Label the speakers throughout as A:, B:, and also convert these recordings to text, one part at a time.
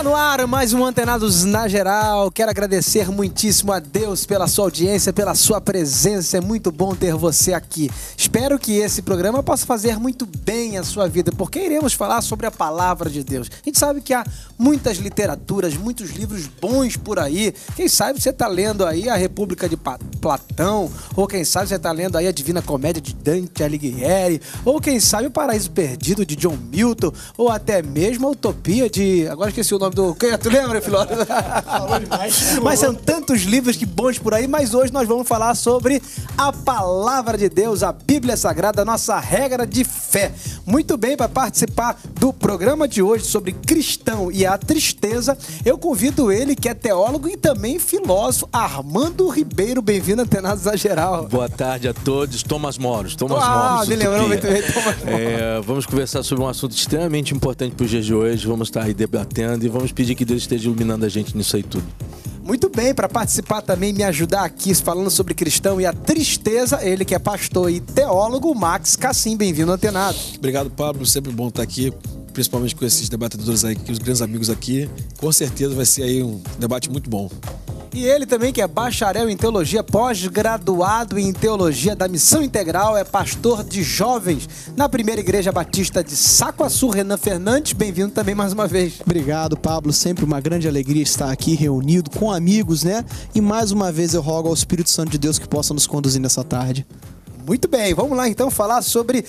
A: Tá no ar mais um Antenados na Geral. Quero agradecer muitíssimo a Deus pela sua audiência, pela sua presença. É muito bom ter você aqui. Espero que esse programa possa fazer muito bem a sua vida, porque iremos falar sobre a palavra de Deus. A gente sabe que há muitas literaturas, muitos livros bons por aí. Quem sabe você está lendo aí a República de Platão, ou quem sabe você está lendo aí a Divina Comédia de Dante Alighieri, ou quem sabe o Paraíso Perdido de John Milton, ou até mesmo a Utopia de. Agora esqueci o nome nome do. Quem é? Tu lembra, Filósofo? Né? Mas são tantos livros que bons por aí, mas hoje nós vamos falar sobre a palavra de Deus, a Bíblia Sagrada, a nossa regra de fé. Muito bem, para participar do programa de hoje sobre cristão e a tristeza, eu convido ele, que é teólogo e também filósofo, Armando Ribeiro. Bem-vindo, Antenados a Geral.
B: Boa tarde a todos. Thomas Moros. Thomas ah, Moros. Me lembrou muito bem, Thomas Moros. É, vamos conversar sobre um assunto extremamente importante para os dias de hoje. Vamos estar aí debatendo e vamos vamos pedir que Deus esteja iluminando a gente nisso aí tudo.
A: Muito bem, para participar também, me ajudar aqui falando sobre cristão e a tristeza, ele que é pastor e teólogo, Max Cassim. Bem-vindo, Antenado.
C: Obrigado, Pablo. Sempre bom estar aqui principalmente com esses debatedores aí, que os grandes amigos aqui. Com certeza vai ser aí um debate muito bom.
A: E ele também, que é bacharel em teologia, pós-graduado em teologia da Missão Integral, é pastor de jovens na Primeira Igreja Batista de Sacoaçu, Renan Fernandes. Bem-vindo também mais uma vez. Obrigado, Pablo. Sempre uma grande alegria estar aqui reunido com amigos, né? E mais uma vez eu rogo ao Espírito Santo de Deus que possa nos conduzir nessa tarde. Muito bem, vamos lá então falar sobre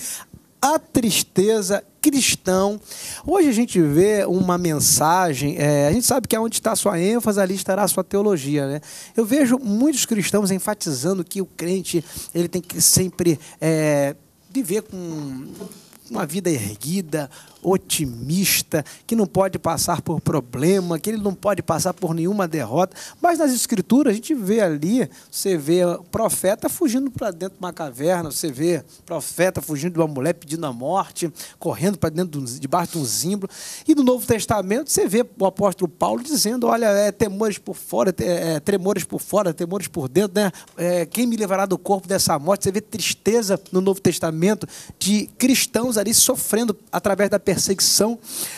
A: a tristeza cristão. Hoje a gente vê uma mensagem, é, a gente sabe que onde está a sua ênfase, ali estará a sua teologia. Né? Eu vejo muitos cristãos enfatizando que o crente ele tem que sempre é, viver com uma vida erguida, otimista, que não pode passar por problema, que ele não pode passar por nenhuma derrota. Mas nas escrituras a gente vê ali, você vê profeta fugindo para dentro de uma caverna, você vê profeta fugindo de uma mulher pedindo a morte, correndo para dentro debaixo de um zimbro. E no Novo Testamento você vê o apóstolo Paulo dizendo: olha, é temores por fora, é, tremores por fora, temores por dentro, né? É, quem me levará do corpo dessa morte? Você vê tristeza no Novo Testamento de cristãos ali sofrendo através da perseguição.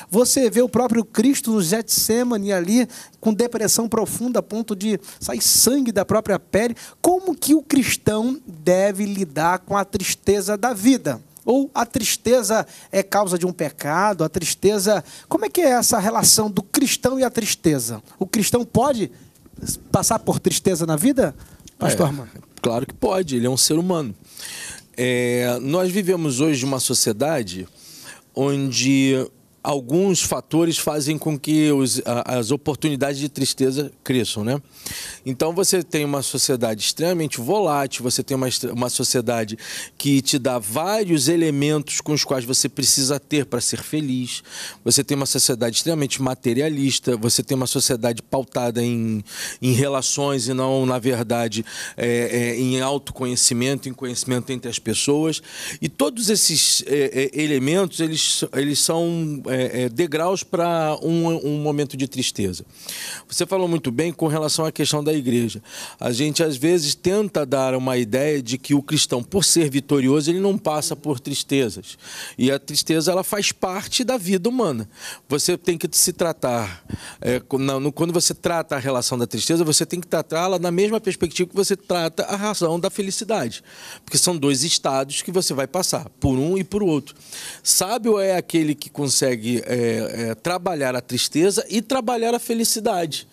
A: Você vê o próprio Cristo no Getsemane ali, com depressão profunda, a ponto de sair sangue da própria pele. Como que o cristão deve lidar com a tristeza da vida? Ou a tristeza é causa de um pecado? A tristeza. Como é que é essa relação do cristão e a tristeza? O cristão pode passar por tristeza na vida, Pastor é, Armando? Claro que pode, ele é um ser humano.
B: É, nós vivemos hoje uma sociedade onde alguns fatores fazem com que os, as oportunidades de tristeza cresçam, né? Então você tem uma sociedade extremamente volátil, você tem uma, uma sociedade que te dá vários elementos com os quais você precisa ter para ser feliz, você tem uma sociedade extremamente materialista, você tem uma sociedade pautada em, em relações e não, na verdade, é, é, em autoconhecimento, em conhecimento entre as pessoas. E todos esses é, é elementos, eles, eles são é, é, degraus para um, um momento de tristeza. Você falou muito bem com relação à questão da igreja. A gente, às vezes, tenta dar uma ideia de que o cristão, por ser vitorioso, ele não passa por tristezas. E a tristeza, ela faz parte da vida humana. Você tem que se tratar. É, quando você trata a relação da tristeza, você tem que tratá-la na mesma perspectiva que você trata a razão da felicidade. Porque são dois estados que você vai passar, por um e por outro. Sábio é aquele que consegue consegue é, é, trabalhar a tristeza e trabalhar a felicidade.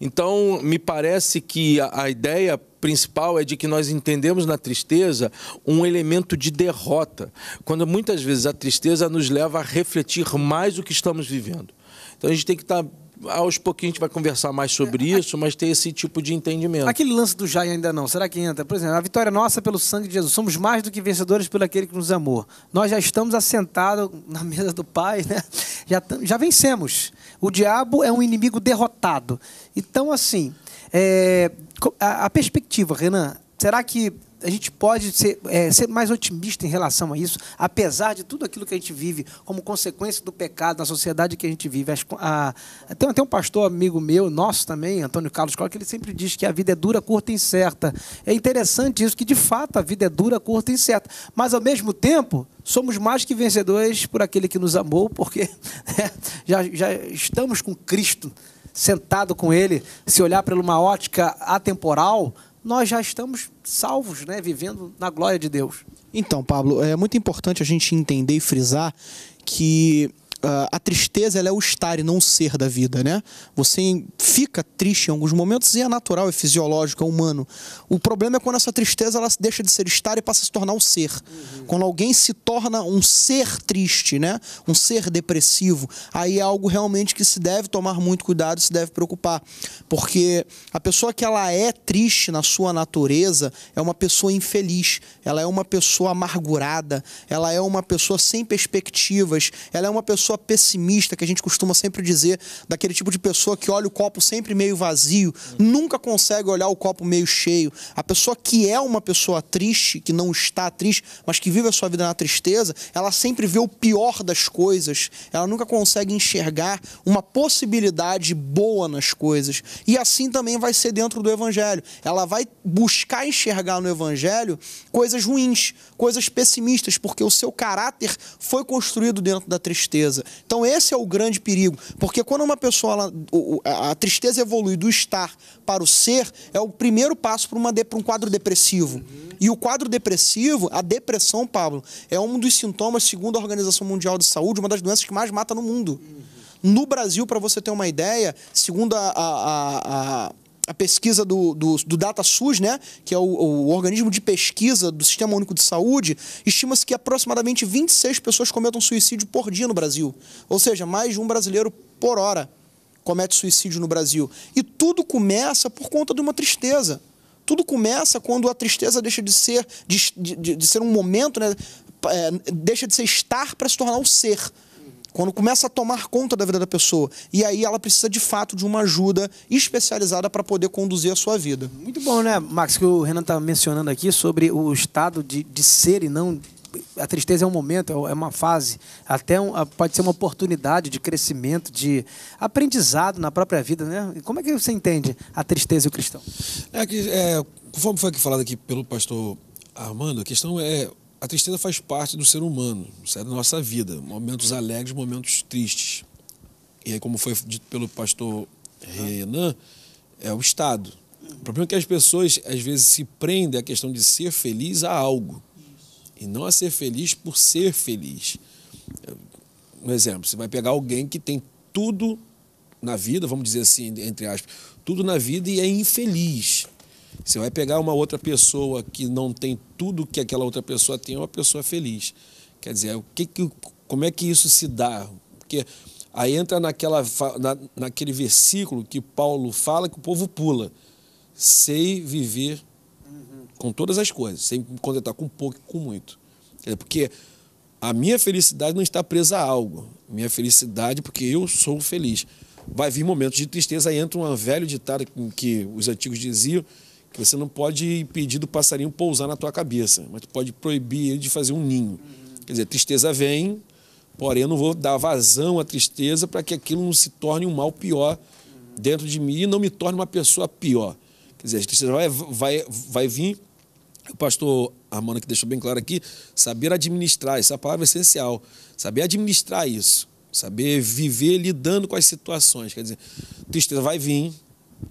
B: Então, me parece que a, a ideia principal é de que nós entendemos na tristeza um elemento de derrota, quando muitas vezes a tristeza nos leva a refletir mais o que estamos vivendo. Então a gente tem que estar tá aos pouquinhos a gente vai conversar mais sobre é, isso,
A: mas ter esse tipo de entendimento. Aquele lance do Jai ainda não, será que entra? Por exemplo, a vitória nossa é pelo sangue de Jesus. Somos mais do que vencedores pelo aquele que nos amou. Nós já estamos assentados na mesa do Pai, né? Já, já vencemos. O diabo é um inimigo derrotado. Então, assim, é, a, a perspectiva, Renan, será que a gente pode ser, é, ser mais otimista em relação a isso, apesar de tudo aquilo que a gente vive como consequência do pecado na sociedade que a gente vive. As, a, ah, tem até um pastor amigo meu, nosso também, Antônio Carlos Costa, que ele sempre diz que a vida é dura, curta e incerta. É interessante isso, que de fato a vida é dura, curta e incerta. Mas, ao mesmo tempo, somos mais que vencedores por aquele que nos amou, porque né, já, já estamos com Cristo, sentado com Ele. Se olhar para uma ótica atemporal, nós já estamos salvos, né, vivendo na glória de Deus. Então, Pablo, é muito importante a gente entender e frisar que a tristeza ela é o estar e não o ser da vida, né? Você fica triste em alguns momentos e é natural, é fisiológico, é humano. O problema é quando essa tristeza ela deixa de ser estar e passa a se tornar o ser. Uhum. Quando alguém se torna um ser triste, né? Um ser depressivo, aí é algo realmente que se deve tomar muito cuidado, se deve preocupar, porque a pessoa que ela é triste na sua natureza é uma pessoa infeliz, ela é uma pessoa amargurada, ela é uma pessoa sem perspectivas, ela é uma pessoa pessoa pessimista que a gente costuma sempre dizer, daquele tipo de pessoa que olha o copo sempre meio vazio, uhum. nunca consegue olhar o copo meio cheio. A pessoa que é uma pessoa triste, que não está triste, mas que vive a sua vida na tristeza, ela sempre vê o pior das coisas, ela nunca consegue enxergar uma possibilidade boa nas coisas. E assim também vai ser dentro do evangelho. Ela vai buscar enxergar no evangelho coisas ruins, coisas pessimistas, porque o seu caráter foi construído dentro da tristeza tristeza. Então esse é o grande perigo, porque quando uma pessoa, ela, a tristeza evolui do estar para o ser, é o primeiro passo para, uma, para um quadro depressivo. Uhum. E o quadro depressivo, a depressão, Pablo, é um dos sintomas, segundo a Organização Mundial de Saúde, uma das doenças que mais mata no mundo. Uhum. No Brasil, para você ter uma ideia, segundo a, a, a, a a pesquisa do, do, do DataSUS, né, que é o, o, organismo de pesquisa do Sistema Único de Saúde, estima-se que aproximadamente 26 pessoas cometam suicídio por dia no Brasil. Ou seja, mais de um brasileiro por hora comete suicídio no Brasil. E tudo começa por conta de uma tristeza. Tudo começa quando a tristeza deixa de ser, de, de, de ser um momento, né, é, deixa de ser estar para se tornar um ser. Quando começa a tomar conta da vida da pessoa. E aí ela precisa de fato de uma ajuda especializada para poder conduzir a sua vida. Muito bom, né, Max, que o Renan está mencionando aqui sobre o estado de, de ser e não a tristeza é um momento, é uma fase, até um, pode ser uma oportunidade de crescimento, de aprendizado na própria vida, né? Como é que você entende a tristeza e o cristão?
C: É que, é, conforme foi aqui falado aqui pelo pastor Armando, a questão é a tristeza faz parte do ser humano, é da nossa vida. Momentos alegres, momentos tristes. E aí, como foi dito pelo pastor Renan, é o Estado. O problema é que as pessoas, às vezes, se prendem à questão de ser feliz a algo. E não a ser feliz por ser feliz. Um exemplo, você vai pegar alguém que tem tudo na vida, vamos dizer assim, entre aspas, tudo na vida e é infeliz. Você vai pegar uma outra pessoa que não tem tudo que aquela outra pessoa tem, é uma pessoa feliz. Quer dizer, o que, que, como é que isso se dá? Porque aí entra naquela, na, naquele versículo que Paulo fala que o povo pula. Sei viver com todas as coisas, sem me contentar com pouco e com muito. porque a minha felicidade não está presa a algo. Minha felicidade, é porque eu sou feliz. Vai vir momentos de tristeza, aí entra um velho ditado que os antigos diziam, que você não pode impedir do passarinho pousar na tua cabeça, mas tu pode proibir ele de fazer um ninho. Quer dizer, tristeza vem, porém eu não vou dar vazão à tristeza para que aquilo não se torne um mal pior dentro de mim e não me torne uma pessoa pior. Quer dizer, a tristeza vai, vai, vai vir, o pastor Armando que deixou bem claro aqui, saber administrar, essa é palavra é essencial, saber administrar isso, saber viver lidando com as situações. Quer dizer, tristeza vai vir,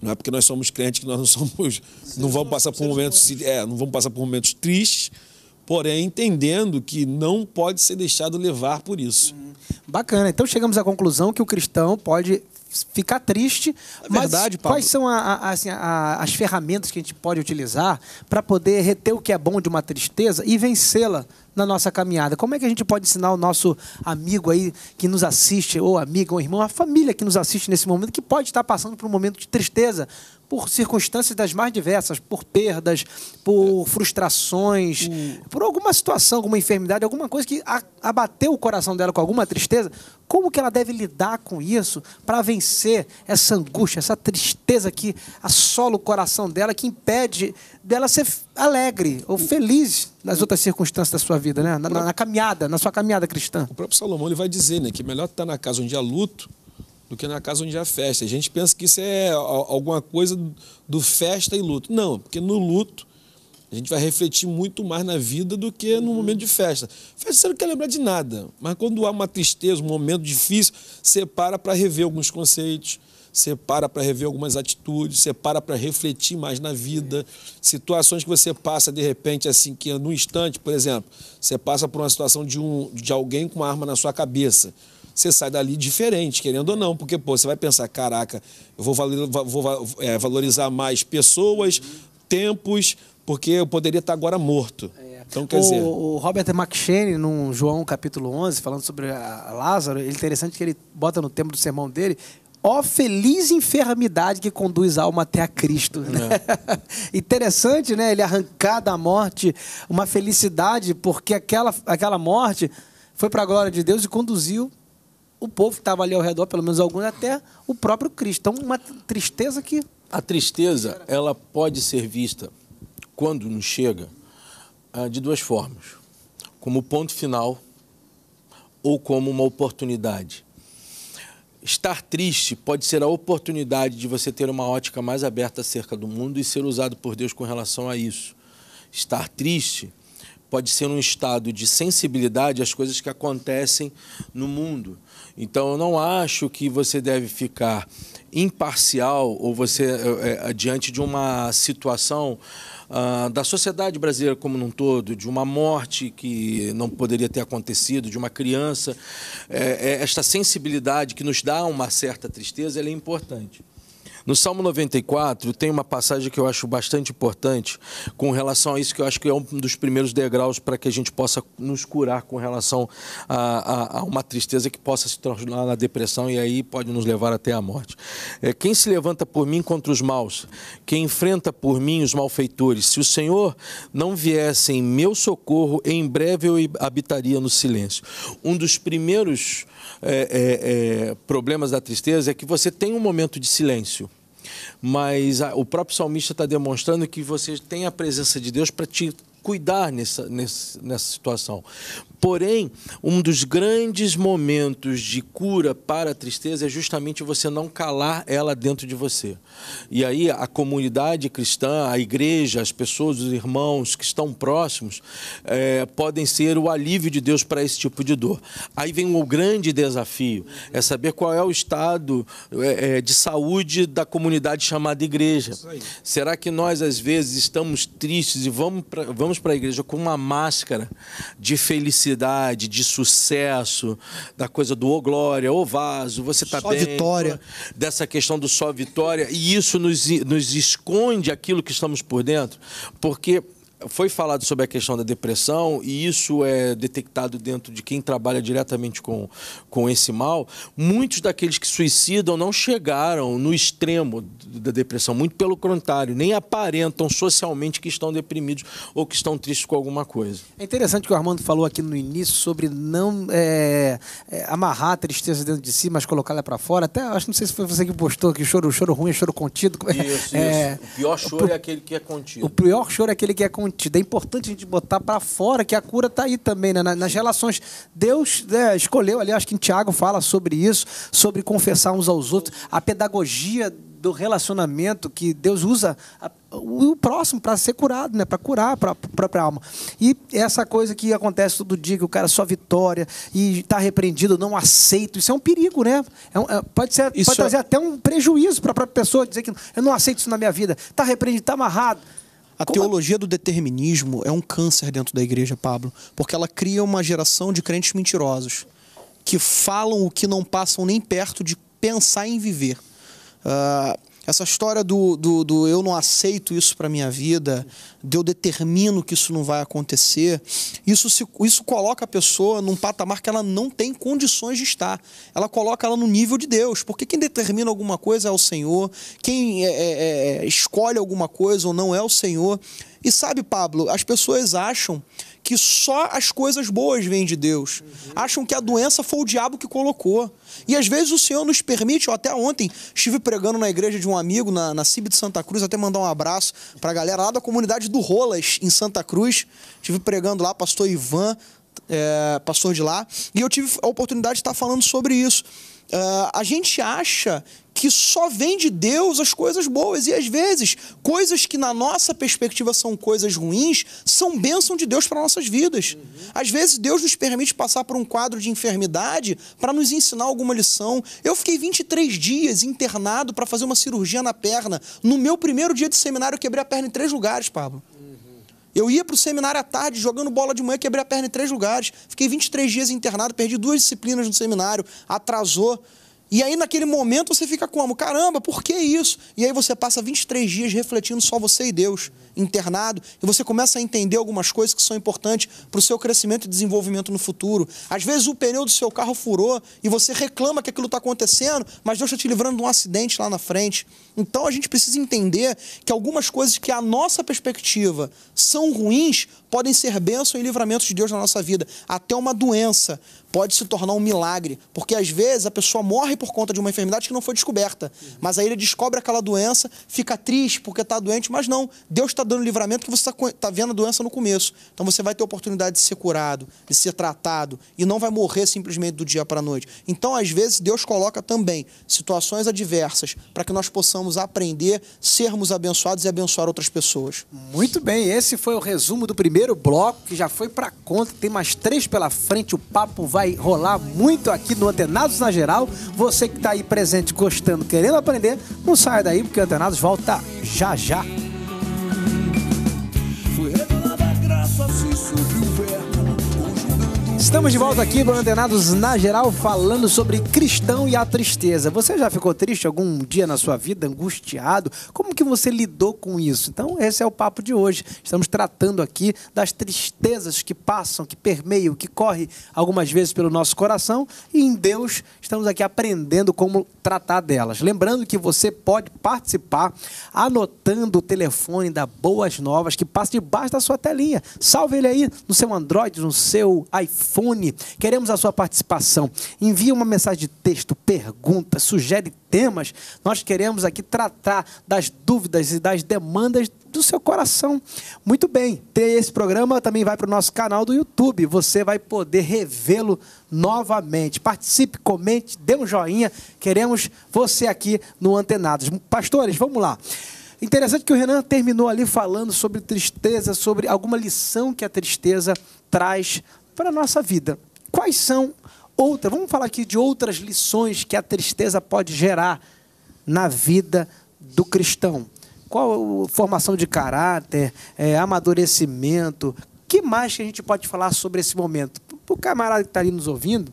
C: não é porque nós somos crentes que nós não somos, não vamos passar por momentos, é, não vamos passar por momentos tristes, porém entendendo que não pode ser deixado levar por isso. Hum.
A: Bacana. Então chegamos à conclusão que o cristão pode ficar triste. É mas verdade, Paulo. quais são a, a, assim, a, as ferramentas que a gente pode utilizar para poder reter o que é bom de uma tristeza e vencê-la na nossa caminhada? Como é que a gente pode ensinar o nosso amigo aí que nos assiste, ou amiga, ou irmão, a família que nos assiste nesse momento, que pode estar passando por um momento de tristeza? por circunstâncias das mais diversas, por perdas, por é. frustrações, o... por alguma situação, alguma enfermidade, alguma coisa que abateu o coração dela com alguma tristeza, como que ela deve lidar com isso para vencer essa angústia, essa tristeza que assola o coração dela, que impede dela ser alegre ou feliz nas outras circunstâncias da sua vida, né? Na, na, na caminhada, na sua caminhada cristã. O
C: próprio Salomão ele vai dizer, né, que melhor estar tá na casa onde há luto do que na casa onde há festa. A gente pensa que isso é alguma coisa do festa e luto. Não, porque no luto a gente vai refletir muito mais na vida do que no momento de festa. Festa você não quer lembrar de nada, mas quando há uma tristeza, um momento difícil, você para para rever alguns conceitos, você para para rever algumas atitudes, você para para refletir mais na vida. Situações que você passa de repente, assim, que num instante, por exemplo, você passa por uma situação de, um, de alguém com uma arma na sua cabeça você sai dali diferente, querendo ou não, porque pô, você vai pensar, caraca, eu vou, valorizar, vou é, valorizar mais pessoas, uhum. tempos, porque eu poderia estar agora morto. É. Então, quer o, dizer... o
A: Robert McShane, no João capítulo 11, falando sobre Lázaro, é interessante que ele bota no tempo do sermão dele, Ó feliz enfermidade que conduz a alma até a Cristo. É. Interessante, né? Ele arrancar da morte uma felicidade, porque aquela, aquela morte foi para a glória de Deus e conduziu o povo que estava ali ao redor, pelo menos alguns, até o próprio Cristo. Então, uma tristeza que. A
B: tristeza, ela pode ser vista, quando nos chega, ah, de duas formas: como ponto final ou como uma oportunidade. Estar triste pode ser a oportunidade de você ter uma ótica mais aberta acerca do mundo e ser usado por Deus com relação a isso. Estar triste pode ser um estado de sensibilidade às coisas que acontecem no mundo. Então, eu não acho que você deve ficar imparcial ou você é, é, diante de uma situação ah, da sociedade brasileira como um todo, de uma morte que não poderia ter acontecido, de uma criança, é, esta sensibilidade que nos dá uma certa tristeza, ela é importante. No Salmo 94 tem uma passagem que eu acho bastante importante com relação a isso, que eu acho que é um dos primeiros degraus para que a gente possa nos curar com relação a, a, a uma tristeza que possa se transformar na depressão e aí pode nos levar até a morte. É, quem se levanta por mim contra os maus, quem enfrenta por mim os malfeitores, se o Senhor não viesse em meu socorro, em breve eu habitaria no silêncio. Um dos primeiros é, é, é, problemas da tristeza é que você tem um momento de silêncio. Mas a, o próprio salmista está demonstrando que você tem a presença de Deus para te cuidar nessa, nessa, nessa situação. Porém, um dos grandes momentos de cura para a tristeza é justamente você não calar ela dentro de você. E aí a comunidade cristã, a igreja, as pessoas, os irmãos que estão próximos, é, podem ser o alívio de Deus para esse tipo de dor. Aí vem o grande desafio, é saber qual é o estado é, é de saúde da comunidade chamada igreja. Será que nós às vezes estamos tristes e vamos para vamos a igreja com uma máscara de felicidade? felicidade, de sucesso, da coisa do ô glória, ô vaso, você está bem. Só vitória. Dessa questão do só vitória. E isso nos, nos esconde aquilo que estamos por dentro, porque foi falado sobre a questão da depressão e isso é detectado dentro de quem trabalha diretamente com, com esse mal. Muitos daqueles que suicidam não chegaram no extremo da depressão, muito pelo contrário, nem aparentam socialmente que estão deprimidos ou que estão tristes com alguma coisa.
A: É interessante que o Armando falou aqui no início sobre não é, é, amarrar a tristeza dentro de si, mas colocá-la para fora. Até acho não sei se foi você que postou que choro, choro ruim, é choro contido. Isso, é, isso. O pior choro o, é
B: aquele que é contido. O
A: pior choro é aquele que é contido sentido. É importante a gente botar para fora que a cura está aí também, né? nas relações. Deus né, escolheu ali, acho que em Tiago fala sobre isso, sobre confessar uns aos outros, a pedagogia do relacionamento que Deus usa o, próximo para ser curado, né? para curar a própria alma. E essa coisa que acontece todo dia, que o cara só vitória e está repreendido, não aceito, isso é um perigo, né? É um, é, pode, ser, isso pode é trazer até um prejuízo para a própria pessoa, dizer que eu não aceito isso na minha vida. Está repreendido, está amarrado. A Como... É? teologia do determinismo é um câncer dentro da igreja, Pablo, porque ela cria uma geração de crentes mentirosos que falam o que não passam nem perto de pensar em viver. Uh, essa história do, do, do eu não aceito isso para minha vida, de eu determino que isso não vai acontecer, isso, se, isso coloca a pessoa num patamar que ela não tem condições de estar. Ela coloca ela no nível de Deus, porque quem determina alguma coisa é o Senhor, quem é, é, é, escolhe alguma coisa ou não é o Senhor. E sabe, Pablo, as pessoas acham que só as coisas boas vêm de Deus. Uhum. Acham que a doença foi o diabo que colocou. E às vezes o Senhor nos permite, eu até ontem estive pregando na igreja de um amigo, na, na CIB de Santa Cruz, até mandar um abraço para a galera lá da comunidade do Rolas, em Santa Cruz. Estive pregando lá, pastor Ivan, é, pastor de lá, e eu tive a oportunidade de estar falando sobre isso. Uh, a gente acha que só vem de Deus as coisas boas. E às vezes, coisas que na nossa perspectiva são coisas ruins, são bênção de Deus para nossas vidas. Uhum. Às vezes, Deus nos permite passar por um quadro de enfermidade para nos ensinar alguma lição. Eu fiquei 23 dias internado para fazer uma cirurgia na perna. No meu primeiro dia de seminário, eu quebrei a perna em três lugares, Pablo. Eu ia para o seminário à tarde, jogando bola de manhã, quebrei a perna em três lugares. Fiquei 23 dias internado, perdi duas disciplinas no seminário, atrasou e aí, naquele momento, você fica como? Caramba, por que isso? E aí você passa 23 dias refletindo só você e Deus internado, e você começa a entender algumas coisas que são importantes para o seu crescimento e desenvolvimento no futuro. Às vezes o pneu do seu carro furou e você reclama que aquilo está acontecendo, mas Deus está te livrando de um acidente lá na frente. Então a gente precisa entender que algumas coisas que a nossa perspectiva são ruins podem ser bênção e livramento de Deus na nossa vida. Até uma doença pode se tornar um milagre, porque às vezes a pessoa morre por conta de uma enfermidade que não foi descoberta, mas aí ele descobre aquela doença, fica triste porque está doente, mas não, Deus está está dando livramento que você está tá vendo a doença no começo. Então você vai ter oportunidade de ser curado, de ser tratado e não vai morrer simplesmente do dia para a noite. Então, às vezes, Deus coloca também situações adversas para que nós possamos aprender, sermos abençoados e abençoar outras pessoas. Muito bem, esse foi o resumo do primeiro bloco que já foi para conta. Tem mais três pela frente. O papo vai rolar muito aqui no Antenados na Geral. Você que está aí presente, gostando, querendo aprender, não saia daí porque o Antenados volta já já. Estamos de volta aqui para Antenados na Geral, falando sobre cristão e a tristeza. Você já ficou triste algum dia na sua vida, angustiado? Como que você lidou com isso? Então, esse é o papo de hoje. Estamos tratando aqui das tristezas que passam, que permeiam, que correm algumas vezes pelo nosso coração e em Deus estamos aqui aprendendo como tratar delas. Lembrando que você pode participar anotando o telefone da Boas Novas que passa debaixo da sua telinha. Salve ele aí no seu Android, no seu iPhone. Queremos a sua participação. Envie uma mensagem de texto, pergunta, sugere temas. Nós queremos aqui tratar das dúvidas e das demandas do seu coração. Muito bem, Ter esse programa também vai para o nosso canal do YouTube. Você vai poder revê-lo novamente. Participe, comente, dê um joinha. Queremos você aqui no Antenados. Pastores, vamos lá. Interessante que o Renan terminou ali falando sobre tristeza, sobre alguma lição que a tristeza traz para a nossa vida. Quais são outras? Vamos falar aqui de outras lições que a tristeza pode gerar na vida do cristão. Qual é formação de caráter, é, amadurecimento? que mais que a gente pode falar sobre esse momento? Para o camarada que está ali nos ouvindo,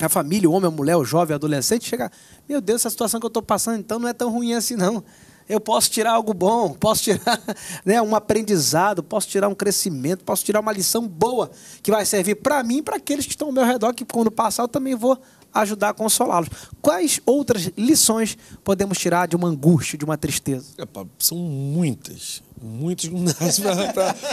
A: a família, o homem, a mulher, o jovem, o adolescente, chega, meu Deus, essa situação que eu estou passando então não é tão ruim assim não. Eu posso tirar algo bom, posso tirar né, um aprendizado, posso tirar um crescimento, posso tirar uma lição boa que vai servir para mim e para aqueles que estão ao meu redor, que quando passar eu também vou ajudar a consolá-los. Quais outras lições podemos tirar de uma angústia, de uma tristeza? É, pá, são muitas. Muitos para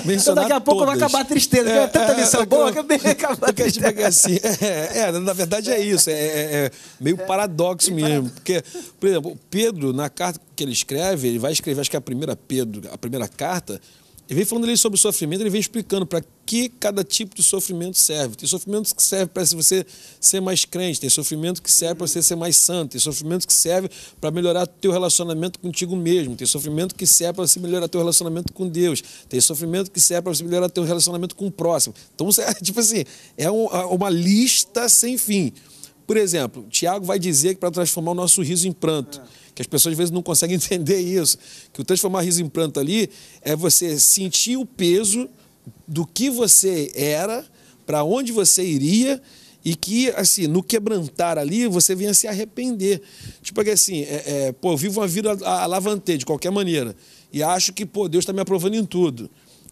A: mencionar então daqui a pouco todas. vai acabar a tristeza. É, tanta é, lição é, boa é, que eu
C: bem é, acabar a assim, É, assim, é, na verdade é isso. É, meio paradoxo mesmo. Porque, por exemplo, Pedro, na carta que ele escreve, ele vai escrever, acho que é a primeira Pedro, a primeira carta, ele vem falando ali sobre o sofrimento, ele vem explicando para que cada tipo de sofrimento serve. Tem sofrimentos que servem para você ser mais crente, tem sofrimento que serve para você ser mais santo, tem sofrimento que serve para melhorar teu relacionamento contigo mesmo, tem sofrimento que serve para você melhorar teu relacionamento com Deus, tem sofrimento que serve para você melhorar teu relacionamento com o próximo. Então, é, tipo assim, é um, é uma lista sem fim. Por exemplo, Tiago vai dizer que para transformar o nosso riso em pranto. É que as pessoas às vezes não conseguem entender isso, que o transformar riso em planta ali é você sentir o peso do que você era, para onde você iria e que, assim, no quebrantar ali, você venha se arrepender. Tipo assim, é, é, pô, eu vivo uma vida alavantei de qualquer maneira e acho que, pô, Deus está me aprovando em tudo.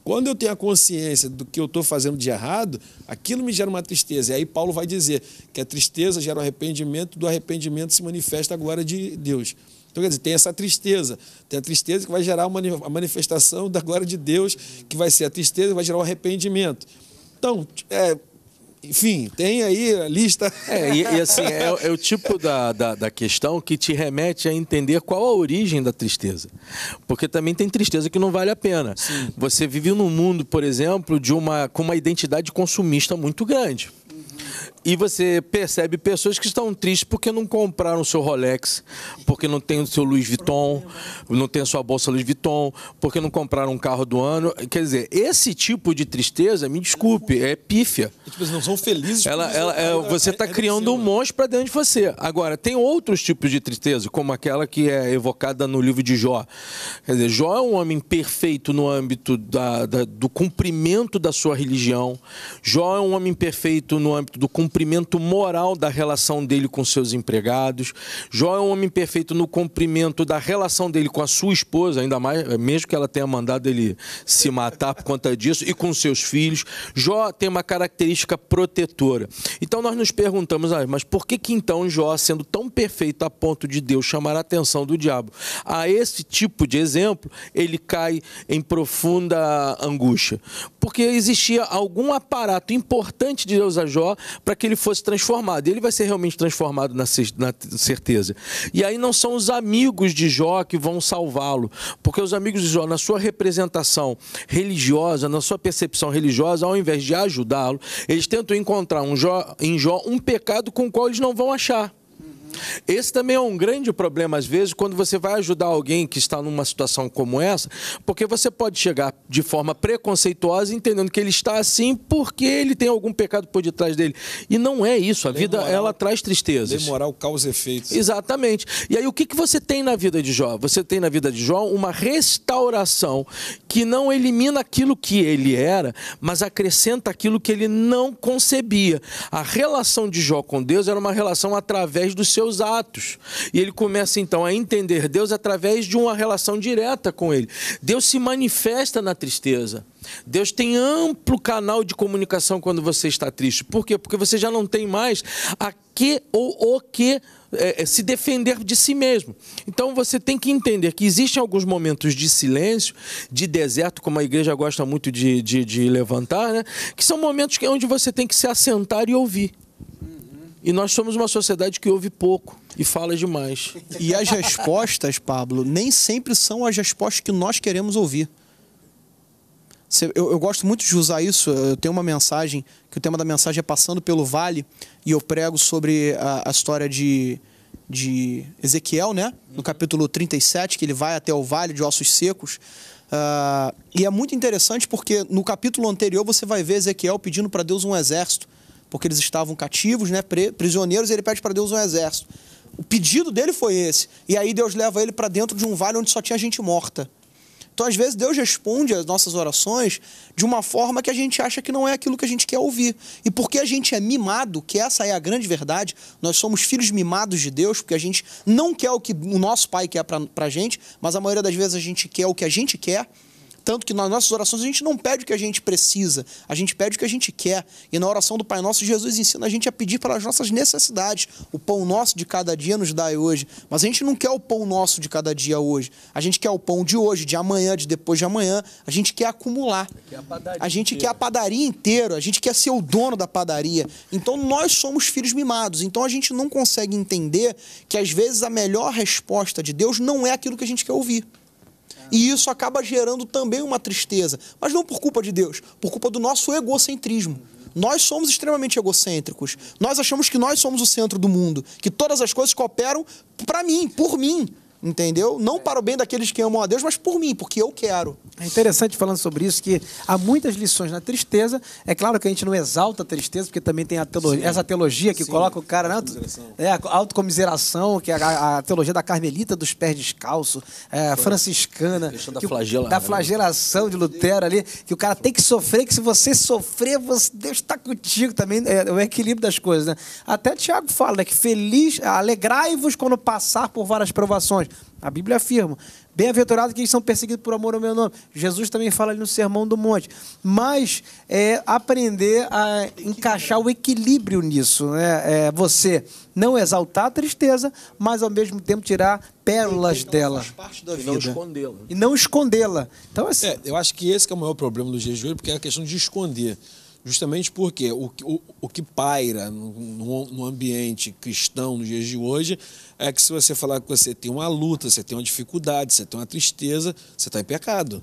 C: Quando eu tenho a consciência do que eu estou fazendo de errado, aquilo me gera uma tristeza. E aí Paulo vai dizer que a tristeza gera o um arrependimento, do arrependimento se manifesta a glória de Deus. Então, quer dizer, tem essa tristeza. Tem a tristeza que vai gerar a manifestação da glória de Deus, que vai ser a tristeza que vai gerar o um arrependimento. Então, é, enfim, tem aí a lista. É, e, e assim, é, é, o tipo
B: da, da, da, questão que te remete a entender qual a origem da tristeza. Porque também tem tristeza que não vale a pena. Sim. Você vive num mundo, por exemplo, de uma, com uma identidade consumista muito grande. E você percebe pessoas que estão tristes porque não compraram o seu Rolex, porque não tem o seu Louis Vuitton, não tem a sua bolsa Louis Vuitton, porque não compraram um carro do ano. Quer dizer, esse tipo de tristeza, me desculpe, é pífia.
C: Tipo, assim, não são felizes. Ela, ela, é, você está é, é criando
B: um monstro para dentro de você. Agora, tem outros tipos de tristeza, como aquela que é evocada no livro de Jó. Quer dizer, Jó é um homem perfeito no âmbito da, da, do cumprimento da sua religião. Jó é um homem perfeito no âmbito do cumprimento cumprimento moral da relação dele com seus empregados. Jó é um homem perfeito no cumprimento da relação dele com a sua esposa, ainda mais, mesmo que ela tenha mandado ele se matar por conta disso, e com seus filhos. Jó tem uma característica protetora. Então nós nos perguntamos, ah, mas por que, que então Jó, sendo tão perfeito a ponto de Deus chamar a atenção do diabo? A esse tipo de exemplo, ele cai em profunda angústia porque existia algum aparato importante de Deus a Jó para que ele fosse transformado. Ele vai ser realmente transformado na certeza. E aí não são os amigos de Jó que vão salvá-lo, porque os amigos de Jó, na sua representação religiosa, na sua percepção religiosa, ao invés de ajudá-lo, eles tentam encontrar um Jó, em Jó um pecado com o qual eles não vão achar. Esse também é um grande problema, às vezes, quando você vai ajudar alguém que está numa situação como essa, porque você pode chegar de forma preconceituosa, entendendo que ele está assim porque ele tem algum pecado por detrás dele. E não é isso. A vida, ela traz tristezas. Demorar o causa efeitos. Exatamente. E aí, o que, que você tem na vida de Jó? Você tem na vida de Jó uma restauração que não elimina aquilo que ele era, mas acrescenta aquilo que ele não concebia. A relação de Jó com Deus era uma relação através do seu seus atos. E ele começa então a entender Deus através de uma relação direta com ele. Deus se manifesta na tristeza. Deus tem amplo canal de comunicação quando você está triste. Por quê? Porque você já não tem mais a que ou o que é, é se defender de si mesmo. Então você tem que entender que existem alguns momentos de silêncio, de deserto, como a igreja gosta muito de, de, de levantar, né? que são momentos é onde você tem que se assentar e ouvir. E nós somos uma sociedade que ouve
A: pouco e fala demais. E as respostas, Pablo, nem sempre são as respostas que nós queremos ouvir. Eu, eu, gosto muito de usar isso. Eu tenho uma mensagem, que o tema da mensagem é Passando pelo Vale, e eu prego sobre a, a história de, de Ezequiel, né? No capítulo 37, que ele vai até o Vale de Ossos Secos. Uh, e é muito interessante porque no capítulo anterior você vai ver Ezequiel pedindo para Deus um exército porque eles estavam cativos, né, prisioneiros, e ele pede para Deus um exército. O pedido dele foi esse. E aí Deus leva ele para dentro de um vale onde só tinha gente morta. Então, às vezes, Deus responde às nossas orações de uma forma que a gente acha que não é aquilo que a gente quer ouvir. E porque a gente é mimado, que essa é a grande verdade, nós somos filhos mimados de Deus, porque a gente não quer o que o nosso pai quer para a gente, mas a maioria das vezes a gente quer o que a gente quer, tanto que nas nossas orações a gente não pede o que a gente precisa, a gente pede o que a gente quer. E na oração do Pai Nosso, Jesus ensina a gente a pedir pelas nossas necessidades. O pão nosso de cada dia nos dai hoje. Mas a gente não quer o pão nosso de cada dia hoje. A gente quer o pão de hoje, de amanhã, de depois de amanhã. A gente quer acumular. a, gente quer a padaria inteira, a gente quer ser o dono da padaria. Então nós somos filhos mimados. Então a gente não consegue entender que às vezes a melhor resposta de Deus não é aquilo que a gente quer ouvir. E isso acaba gerando também uma tristeza, mas não por culpa de Deus, por culpa do nosso egocentrismo. Nós somos extremamente egocêntricos. Nós achamos que nós somos o centro do mundo, que todas as coisas cooperam para mim, por mim entendeu? Não para o bem daqueles que amam a Deus, mas por mim, porque eu quero. É interessante falando sobre isso que há muitas lições na tristeza. É claro que a gente não exalta a tristeza, porque também tem teologia, essa teologia que Sim. coloca o cara na né? é, autocomiseração, que é a, a, teologia da carmelita dos pés descalços, é, franciscana, da, que, flagela, da flagelação né? de Lutero ali, que o cara tem que sofrer, que se você sofrer, você, Deus está contigo também, é, é, o equilíbrio das coisas, né? Até Tiago fala né, que feliz, alegrai-vos quando passar por várias provações a Bíblia afirma: bem-aventurado que eles são perseguidos por amor ao meu nome. Jesus também fala ali no Sermão do Monte. Mas é aprender a encaixar o equilíbrio nisso. Né? É você não exaltar a tristeza, mas ao mesmo tempo tirar pérolas dela. Faz parte da e vida. não escondê-la. E não escondê-la.
C: Então, assim... É, eu acho que esse que é o maior problema do jejum, porque é a questão de esconder justamente porque o, o, o que paira no, no, no, ambiente cristão nos dias de hoje é que se você falar que você tem uma luta, você tem uma dificuldade, você tem uma tristeza, você está em pecado.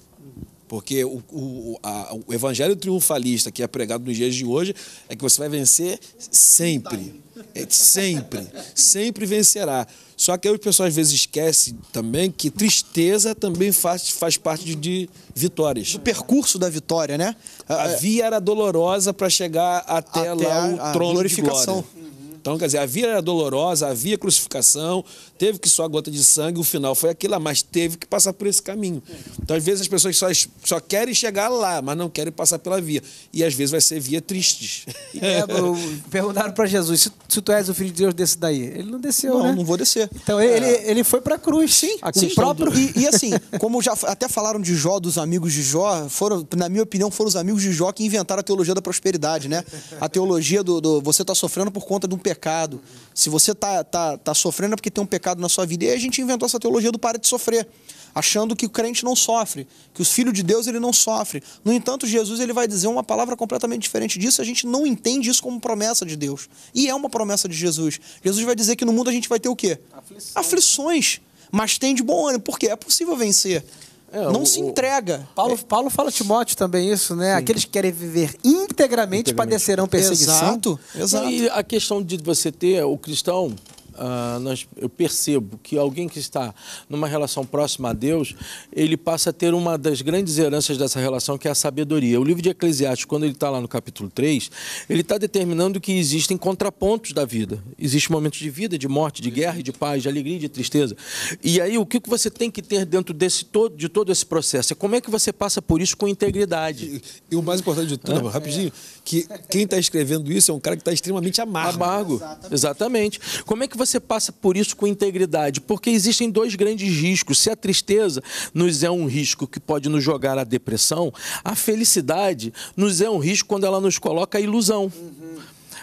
C: Porque o, o, a, o, evangelho triunfalista que é pregado nos dias de hoje é que você vai vencer sempre. É, sempre. Sempre vencerá. Só que aí o pessoal às vezes esquece também que tristeza também faz, faz parte de, de vitórias. O percurso da vitória, né? A, a é. via era dolorosa para chegar até, até lá o a, trono a glorificação. Então, quer dizer, havia dolorosa, havia crucificação, teve que só a gota de sangue, o final foi aquilo lá, mas teve que passar por esse caminho. Então, às vezes, as pessoas só, só querem chegar lá, mas não querem passar pela via. E às vezes vai ser via
A: tristes. É, perguntaram para Jesus: se, se, tu és o filho de Deus, desce daí. Ele não desceu. Não, né? não vou descer. Então, ele, é. ele foi para a cruz. Sim, sim próprio. E, e, assim, como já até falaram de Jó, dos amigos de Jó, foram, na minha opinião, foram os amigos de Jó que inventaram a teologia da prosperidade, né? A teologia do, do você está sofrendo por conta de um pecado. Se você está tá, tá sofrendo é porque tem um pecado na sua vida. E aí a gente inventou essa teologia do para de sofrer, achando que o crente não sofre, que os filhos de Deus ele não sofre. No entanto, Jesus ele vai dizer uma palavra completamente diferente disso. A gente não entende isso como promessa de Deus. E é uma promessa de Jesus. Jesus vai dizer que no mundo a gente vai ter o quê? Aflições. Aflições mas tem de bom ânimo, porque é possível vencer. É, não o, se entrega. Paulo, é. Paulo fala a Timóteo também isso, né? Sim. Aqueles que querem viver integramente, integramente. padecerão perseguição. Exato, exato. E
B: a questão de você ter o cristão ah, nós, eu percebo que alguém que está numa relação próxima a Deus, ele passa a ter uma das grandes heranças dessa relação, que é a sabedoria. O livro de Eclesiastes, quando ele está lá no capítulo 3, ele está determinando que existem contrapontos da vida. Existem momentos de vida, de morte, de guerra, de paz, de alegria, de tristeza. E aí, o que você tem que ter dentro desse todo, de todo esse processo? É como é que você passa por isso com integridade? E, e o mais importante de tudo, rapidinho, é. que quem está escrevendo isso é um cara que está extremamente amargo. Amargo, exatamente. exatamente. Como é que você você passa por isso com integridade? Porque existem dois grandes riscos. Se a tristeza nos é um risco que pode nos jogar à depressão, a felicidade nos é um risco quando ela nos coloca à ilusão. Uhum.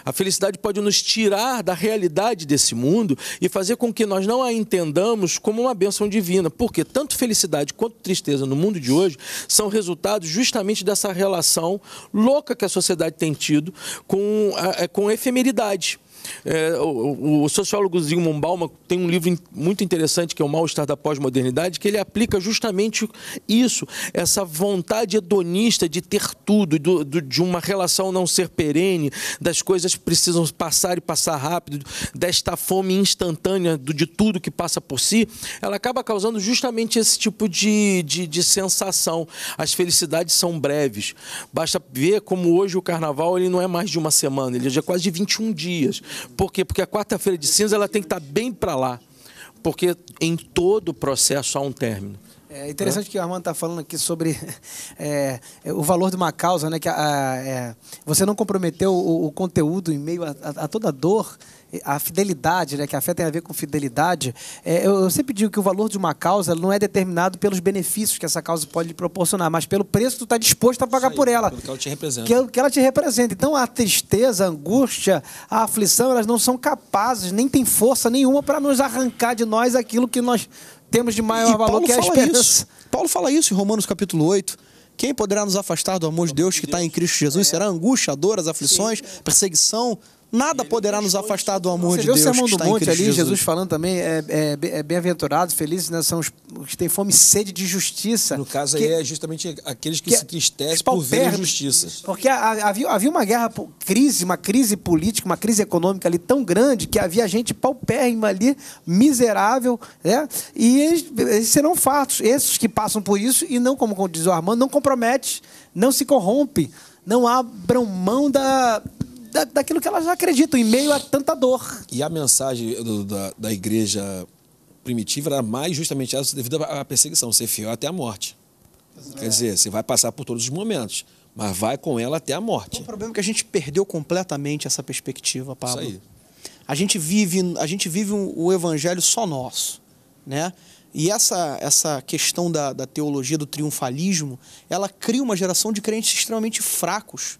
B: A felicidade pode nos tirar da realidade desse mundo e fazer com que nós não a entendamos como uma bênção divina, porque tanto felicidade quanto tristeza no mundo de hoje são resultados justamente dessa relação louca que a sociedade tem tido com, a, eh, com a efemeridade. É, o, o, sociólogo Zygmunt Bauman tem um livro muito interessante que é o Mal-Estar da Pós-Modernidade, que ele aplica justamente isso, essa vontade hedonista de ter tudo, do, do, de uma relação não ser perene, das coisas precisam passar e passar rápido, desta fome instantânea do, de tudo que passa por si, ela acaba causando justamente esse tipo de, de, de sensação. As felicidades são breves. Basta ver como hoje o carnaval ele não é mais de uma semana, ele é quase de 21 dias. Por quê? Porque a quarta-feira de cinza ela tem que estar bem para lá. Porque em todo o processo há um término.
A: É interessante é. que o Armando está falando aqui sobre é, é, o valor de uma causa, né? Que a, a, é, você não comprometeu o, o conteúdo em meio a, a, toda a dor a fidelidade, né, que a fé tem a ver com fidelidade, é, eu, eu, sempre digo que o valor de uma causa não é determinado pelos benefícios que essa causa pode lhe proporcionar, mas pelo preço que tu está disposto a pagar aí, por ela. Que ela, que, é que ela te representa. Então a tristeza, a angústia, a aflição, elas não são capazes, nem têm força nenhuma para nos arrancar de nós aquilo que nós temos de maior e valor, Paulo que é a esperança. Isso. Paulo fala isso em Romanos capítulo 8. Quem poderá nos afastar do amor de Deus que está em Cristo Jesus? É. Será angústia, dor, as aflições, perseguição, Nada poderá nos afastar do amor Você de Deus. Você vê o sermão do monte ali, Jesus. Jesus. falando também, é, é, é bem aventurados felizes né, são os que têm fome e sede de justiça. No caso que, aí é
C: justamente aqueles que, que se tristecem por ver justiça.
A: Porque havia, havia uma guerra, crise, uma crise política, uma crise econômica ali tão grande que havia gente paupérrima ali, miserável, né? E eles, eles serão fartos, esses que passam por isso e não, como diz o Armando, não compromete, não se corrompe, não abram mão da da, daquilo que elas acreditam, em meio a tanta dor.
C: E a mensagem do, da, da igreja primitiva era mais justamente essa devido à perseguição, ser fiel até a morte.
A: Quer é. dizer, você vai passar por todos os momentos, mas vai com ela até a morte. Então, o problema é que a gente perdeu completamente essa perspectiva, Pablo. Isso aí. A gente vive, a gente vive um, o evangelho só nosso, né? E essa, essa questão da, da teologia do triunfalismo, ela cria uma geração de crentes extremamente fracos,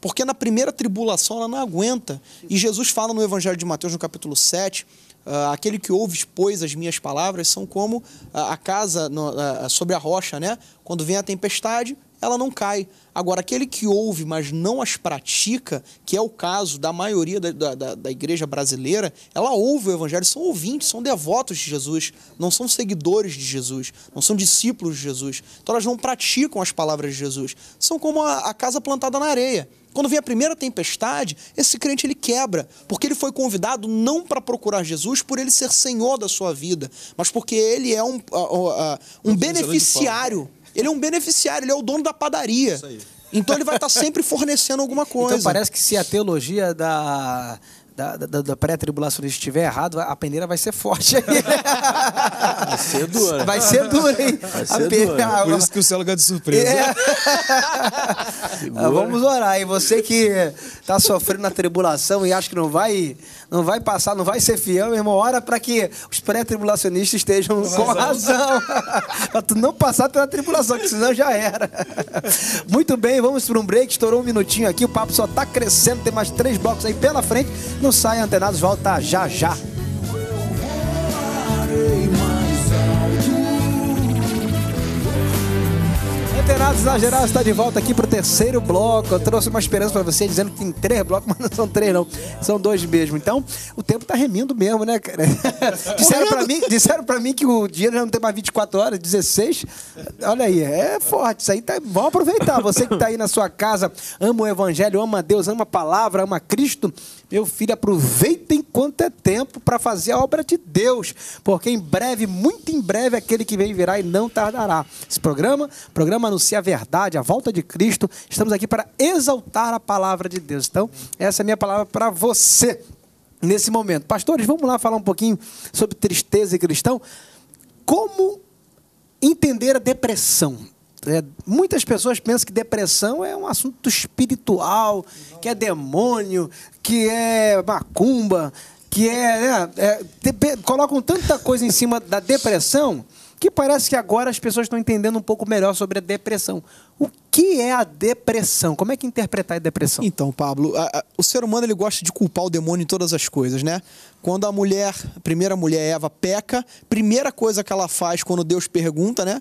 A: porque na primeira tribulação ela não aguenta. E Jesus fala no Evangelho de Mateus, no capítulo 7, Uh, ah, aquele que ouve, expôs as minhas palavras, são como uh, a casa no, uh, sobre a rocha, né? Quando vem a tempestade, ela não cai. Agora, aquele que ouve, mas não as pratica, que é o caso da maioria da, da, da, igreja brasileira, ela ouve o evangelho, são ouvintes, são devotos de Jesus, não são seguidores de Jesus, não são discípulos de Jesus. Então, elas não praticam as palavras de Jesus. São como a, a casa plantada na areia. Quando vem a primeira tempestade, esse crente ele quebra, porque ele foi convidado não para procurar Jesus por ele ser senhor da sua vida, mas porque ele é um, uh, uh, uh, um beneficiário ele é um beneficiário, ele é o dono da padaria. Isso aí. Então ele vai estar tá sempre fornecendo alguma então, coisa. Então parece que se a teologia da, da, da, da pré tribulação estiver errado, a peneira vai ser forte aí. Vai ser dura. Vai ser dura, hein? Vai ser a dura. Ah, Por isso que o céu lugar é de surpresa. É. Ah, vamos orar. E você que está sofrendo na tribulação e acha que não vai não vai passar, não vai ser fiel, meu irmão. Ora para que os pré-tribulacionistas estejam com, com razão. para tu não passar pela tribulação, porque senão já era. Muito bem, vamos para um break. Estourou um minutinho aqui, o papo só está crescendo. Tem mais três blocos aí pela frente. Não sai antenados, volta já já. Recados na Geral está de volta aqui pro terceiro bloco. Eu trouxe uma esperança para você dizendo que tem três blocos, mas não são três, não. São dois mesmo. Então, o tempo está remindo mesmo, né, cara? disseram para mim, disseram mim que o dia não tem mais 24 horas, 16. Olha aí, é forte. Isso aí tá. Vamos aproveitar. Você que está aí na sua casa, ama o Evangelho, ama Deus, ama a palavra, ama Cristo. Meu filho, aproveita enquanto é tempo para fazer a obra de Deus, porque em breve, muito em breve, aquele que vem virá e não tardará. Esse programa, programa anuncia a verdade, a volta de Cristo. Estamos aqui para exaltar a palavra de Deus. Então, essa é a minha palavra para você nesse momento. Pastores, vamos lá falar um pouquinho sobre tristeza e cristão. Como entender a depressão? É, muitas pessoas pensam que depressão é um assunto espiritual, que é demônio, que é macumba, que é, é, é colocam tanta coisa em cima da depressão que parece que agora as pessoas estão entendendo um pouco melhor sobre a depressão. O que é a depressão? Como é que interpretar a depressão? Então, Pablo, a, a, o ser humano ele gosta de culpar o demônio em todas as coisas, né? Quando a mulher, a primeira mulher Eva peca, primeira coisa que ela faz quando Deus pergunta, né?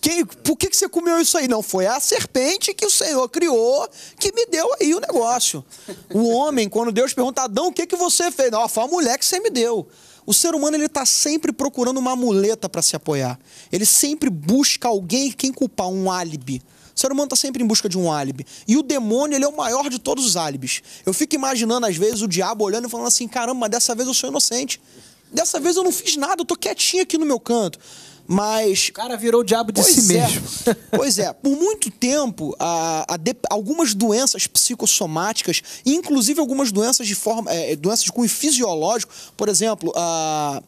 A: Quem, por que, que você comeu isso aí? Não, foi a serpente que o Senhor criou que me deu aí o negócio. O homem, quando Deus pergunta, Adão, o que, que você fez? Não, foi a mulher que você me deu. O ser humano ele está sempre procurando uma muleta para se apoiar. Ele sempre busca alguém quem culpar, um álibi. O ser humano está sempre em busca de um álibi. E o demônio, ele é o maior de todos os álibis. Eu fico imaginando, às vezes, o diabo olhando e falando assim: caramba, dessa vez eu sou inocente. Dessa vez eu não fiz nada, eu estou quietinho aqui no meu canto. Mas. O cara virou o diabo de si é. mesmo. Pois é, por muito tempo, a, a de, algumas doenças psicossomáticas, inclusive algumas doenças de forma. É, é doenças de cunho fisiológico, por exemplo, a.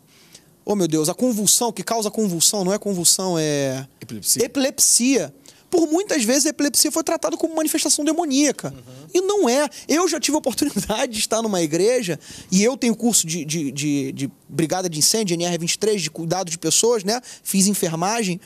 A: Oh meu Deus, a convulsão, que causa convulsão, não é convulsão, é. Epilepsia. Epilepsia por muitas vezes a epilepsia foi tratada como manifestação demoníaca. Uhum. E não é. Eu já tive a oportunidade de estar numa igreja, e eu tenho curso de, de, de, de brigada de incêndio, NR23, de cuidado de pessoas, né? Fiz enfermagem.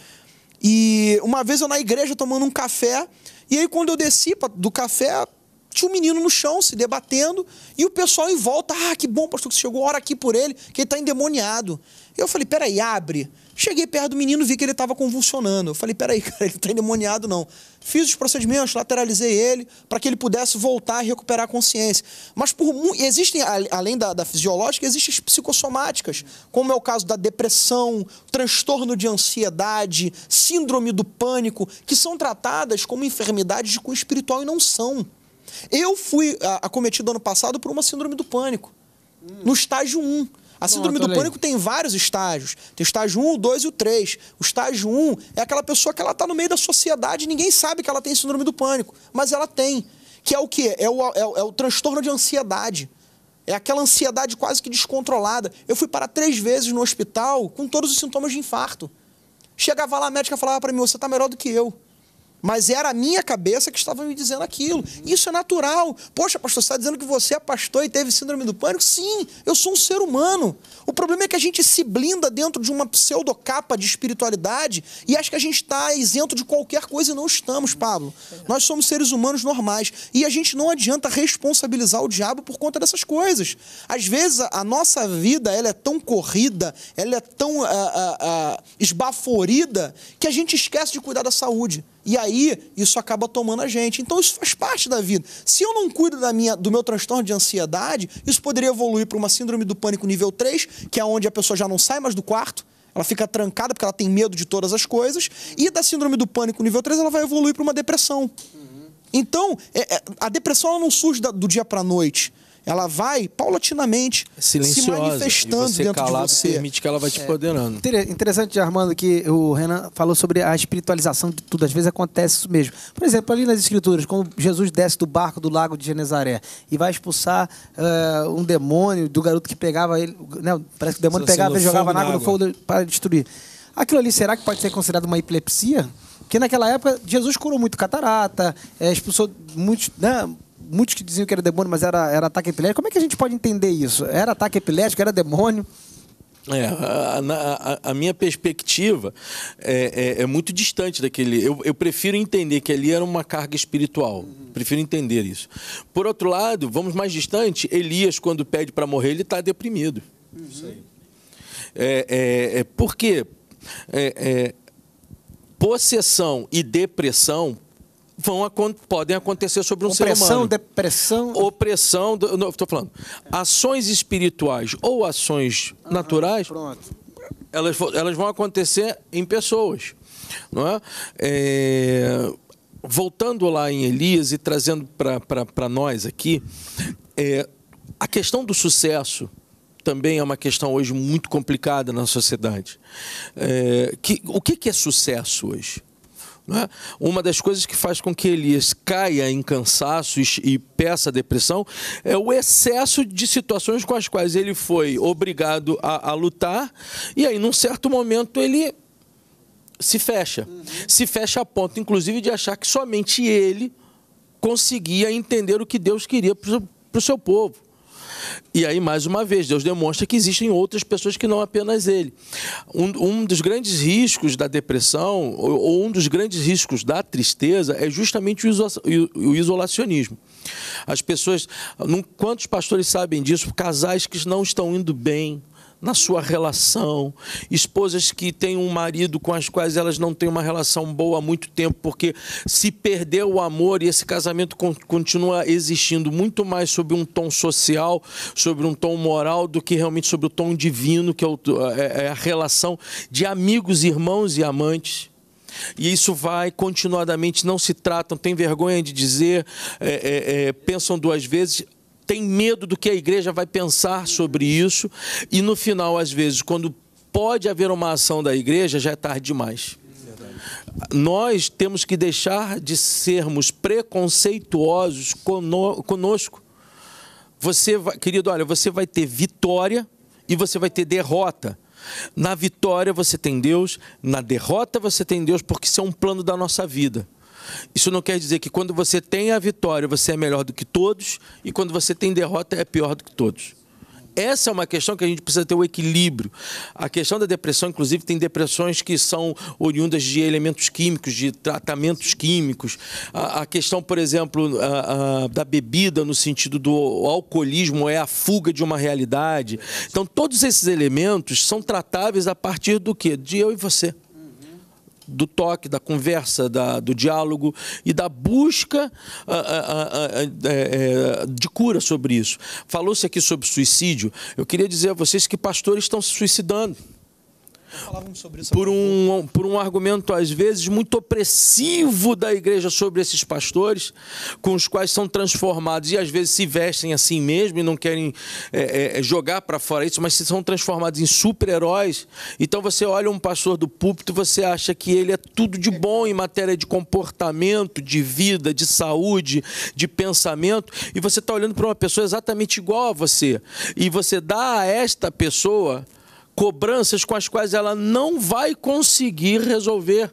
A: E uma vez eu na igreja tomando um café, e aí quando eu desci do café, tinha um menino no chão se debatendo e o pessoal em volta, ah, que bom, pastor, que você chegou, ora aqui por ele, que ele está endemoniado. Eu falei, peraí, abre. Cheguei perto do menino, vi que ele estava convulsionando. Eu falei, peraí, cara, ele está endemoniado, não. Fiz os procedimentos, lateralizei ele, para que ele pudesse voltar e recuperar a consciência. Mas por, existem, além da, da fisiológica, existem as psicossomáticas, como é o caso da depressão, transtorno de ansiedade, síndrome do pânico, que são tratadas como enfermidades de cunho espiritual e não são. Eu fui ah, acometido ano passado por uma síndrome do pânico, no estágio 1. A síndrome do pânico tem vários estágios. Tem o estágio 1, o 2 e o 3. O estágio 1 é aquela pessoa que ela está no meio da sociedade e ninguém sabe que ela tem síndrome do pânico, mas ela tem. Que é o quê? É o, é o, é o transtorno de ansiedade. É aquela ansiedade quase que descontrolada. Eu fui parar três vezes no hospital com todos os sintomas de infarto. Chegava lá, a médica falava para mim, você está melhor do que eu mas era a minha cabeça que estava me dizendo aquilo. Isso é natural. Poxa, pastor, você está dizendo que você é pastor e teve síndrome do pânico? Sim, eu sou um ser humano. O problema é que a gente se blinda dentro de uma pseudocapa de espiritualidade e acha que a gente está isento de qualquer coisa e não estamos, Pablo. Nós somos seres humanos normais e a gente não adianta responsabilizar o diabo por conta dessas coisas. Às vezes a nossa vida ela é tão corrida, ela é tão ah, ah, ah, esbaforida que a gente esquece de cuidar da saúde. E aí isso acaba tomando a gente. Então isso faz parte da vida. Se eu não cuido da minha, do meu transtorno de ansiedade, isso poderia evoluir para uma síndrome do pânico nível 3, que é onde a pessoa já não sai mais do quarto. Ela fica trancada porque ela tem medo de todas as coisas. E da síndrome do pânico nível 3, ela vai evoluir para uma depressão. Uhum. Então, é, é, a depressão não surge do dia para a noite ela vai paulatinamente Silenciosa. se manifestando dentro calado, de você. permite que ela vai te poderando. É. Interessante, Armando, que o Renan falou sobre a espiritualização de tudo. Às vezes acontece isso mesmo. Por exemplo, ali nas Escrituras, quando Jesus desce do barco do lago de Genezaré e vai expulsar uh, um demônio do garoto que pegava ele, né? parece que o demônio pegava e jogava na água, no fogo para destruir. Aquilo ali, será que pode ser considerado uma epilepsia? Porque naquela época Jesus curou muito catarata, eh, expulsou muitos, né, muitos que diziam que era demônio, mas era, era ataque epilético. Como é que a gente pode entender isso? Era ataque epilético, era demônio?
B: É, a, a, a, minha perspectiva é, é, é, muito distante daquele. Eu, eu prefiro entender que ali era uma carga espiritual. Prefiro entender isso. Por outro lado, vamos mais distante: Elias, quando pede para morrer, ele está deprimido. Uhum. É, é, por quê? É, é, possessão e depressão vão, podem acontecer sobre um Opressão, ser humano.
A: opressão depressão.
B: Opressão, do, estou falando. Ações espirituais ou ações ah, naturais, elas, elas, vão acontecer em pessoas. Não é? é voltando lá em Elias e trazendo para nós aqui, é, a questão do sucesso também é uma questão hoje muito complicada na sociedade. É, que, o que, que é sucesso hoje? Né? Uma das coisas que faz com que Elias caia em cansaço e peça depressão é o excesso de situações com as quais ele foi obrigado a, a lutar, e aí, num certo momento, ele se fecha. Uhum. Se fecha a ponto, inclusive, de achar que somente ele conseguia entender o que Deus queria para o seu povo. E aí, mais uma vez, Deus demonstra que existem outras pessoas que não apenas ele. Um, um dos grandes riscos da depressão, ou, ou, um dos grandes riscos da tristeza, é justamente o, iso, o, o isolacionismo. As pessoas, não, quantos pastores sabem disso? Casais que não estão indo bem, na sua relação, esposas que têm um marido com as quais elas não têm uma relação boa há muito tempo, porque se perdeu o amor e esse casamento continua existindo muito mais sob um tom social, sobre um tom moral, do que realmente sobre o tom divino, que é, é, é a relação de amigos, irmãos e amantes. E isso vai continuadamente, não se tratam, têm vergonha de dizer, é, é, é, pensam duas vezes tem medo do que a igreja vai pensar sobre isso, e no final, às vezes, quando pode haver uma ação da igreja, já é tarde demais. Nós temos que deixar de sermos preconceituosos conosco. Você, querido, olha, você vai ter vitória e você vai ter derrota. Na vitória você tem Deus, na derrota você tem Deus, porque isso é um plano da nossa vida. Isso não quer dizer que quando você tem a vitória, você é melhor do que todos, e quando você tem derrota, é pior do que todos. Essa é uma questão que a gente precisa ter o um equilíbrio. A questão da depressão, inclusive, tem depressões que são oriundas de elementos químicos, de tratamentos químicos. A, questão, por exemplo, da bebida no sentido do alcoolismo é a fuga de uma realidade. Então, todos esses elementos são tratáveis a partir do quê? De eu e você do toque, da conversa, da, do diálogo e da busca a, a, a, de cura sobre isso. Falou-se aqui sobre suicídio. Eu queria dizer a vocês que pastores estão se suicidando por um, por um argumento, às vezes, muito opressivo da igreja sobre esses pastores, com os quais são transformados e às vezes se vestem assim mesmo e não querem é, é, é jogar para fora isso, mas se são transformados em super-heróis. Então você olha um pastor do púlpito você acha que ele é tudo de bom em matéria de comportamento, de vida, de saúde, de pensamento, e você está olhando para uma pessoa exatamente igual a você. E você dá a esta pessoa cobranças com as quais ela não vai conseguir resolver.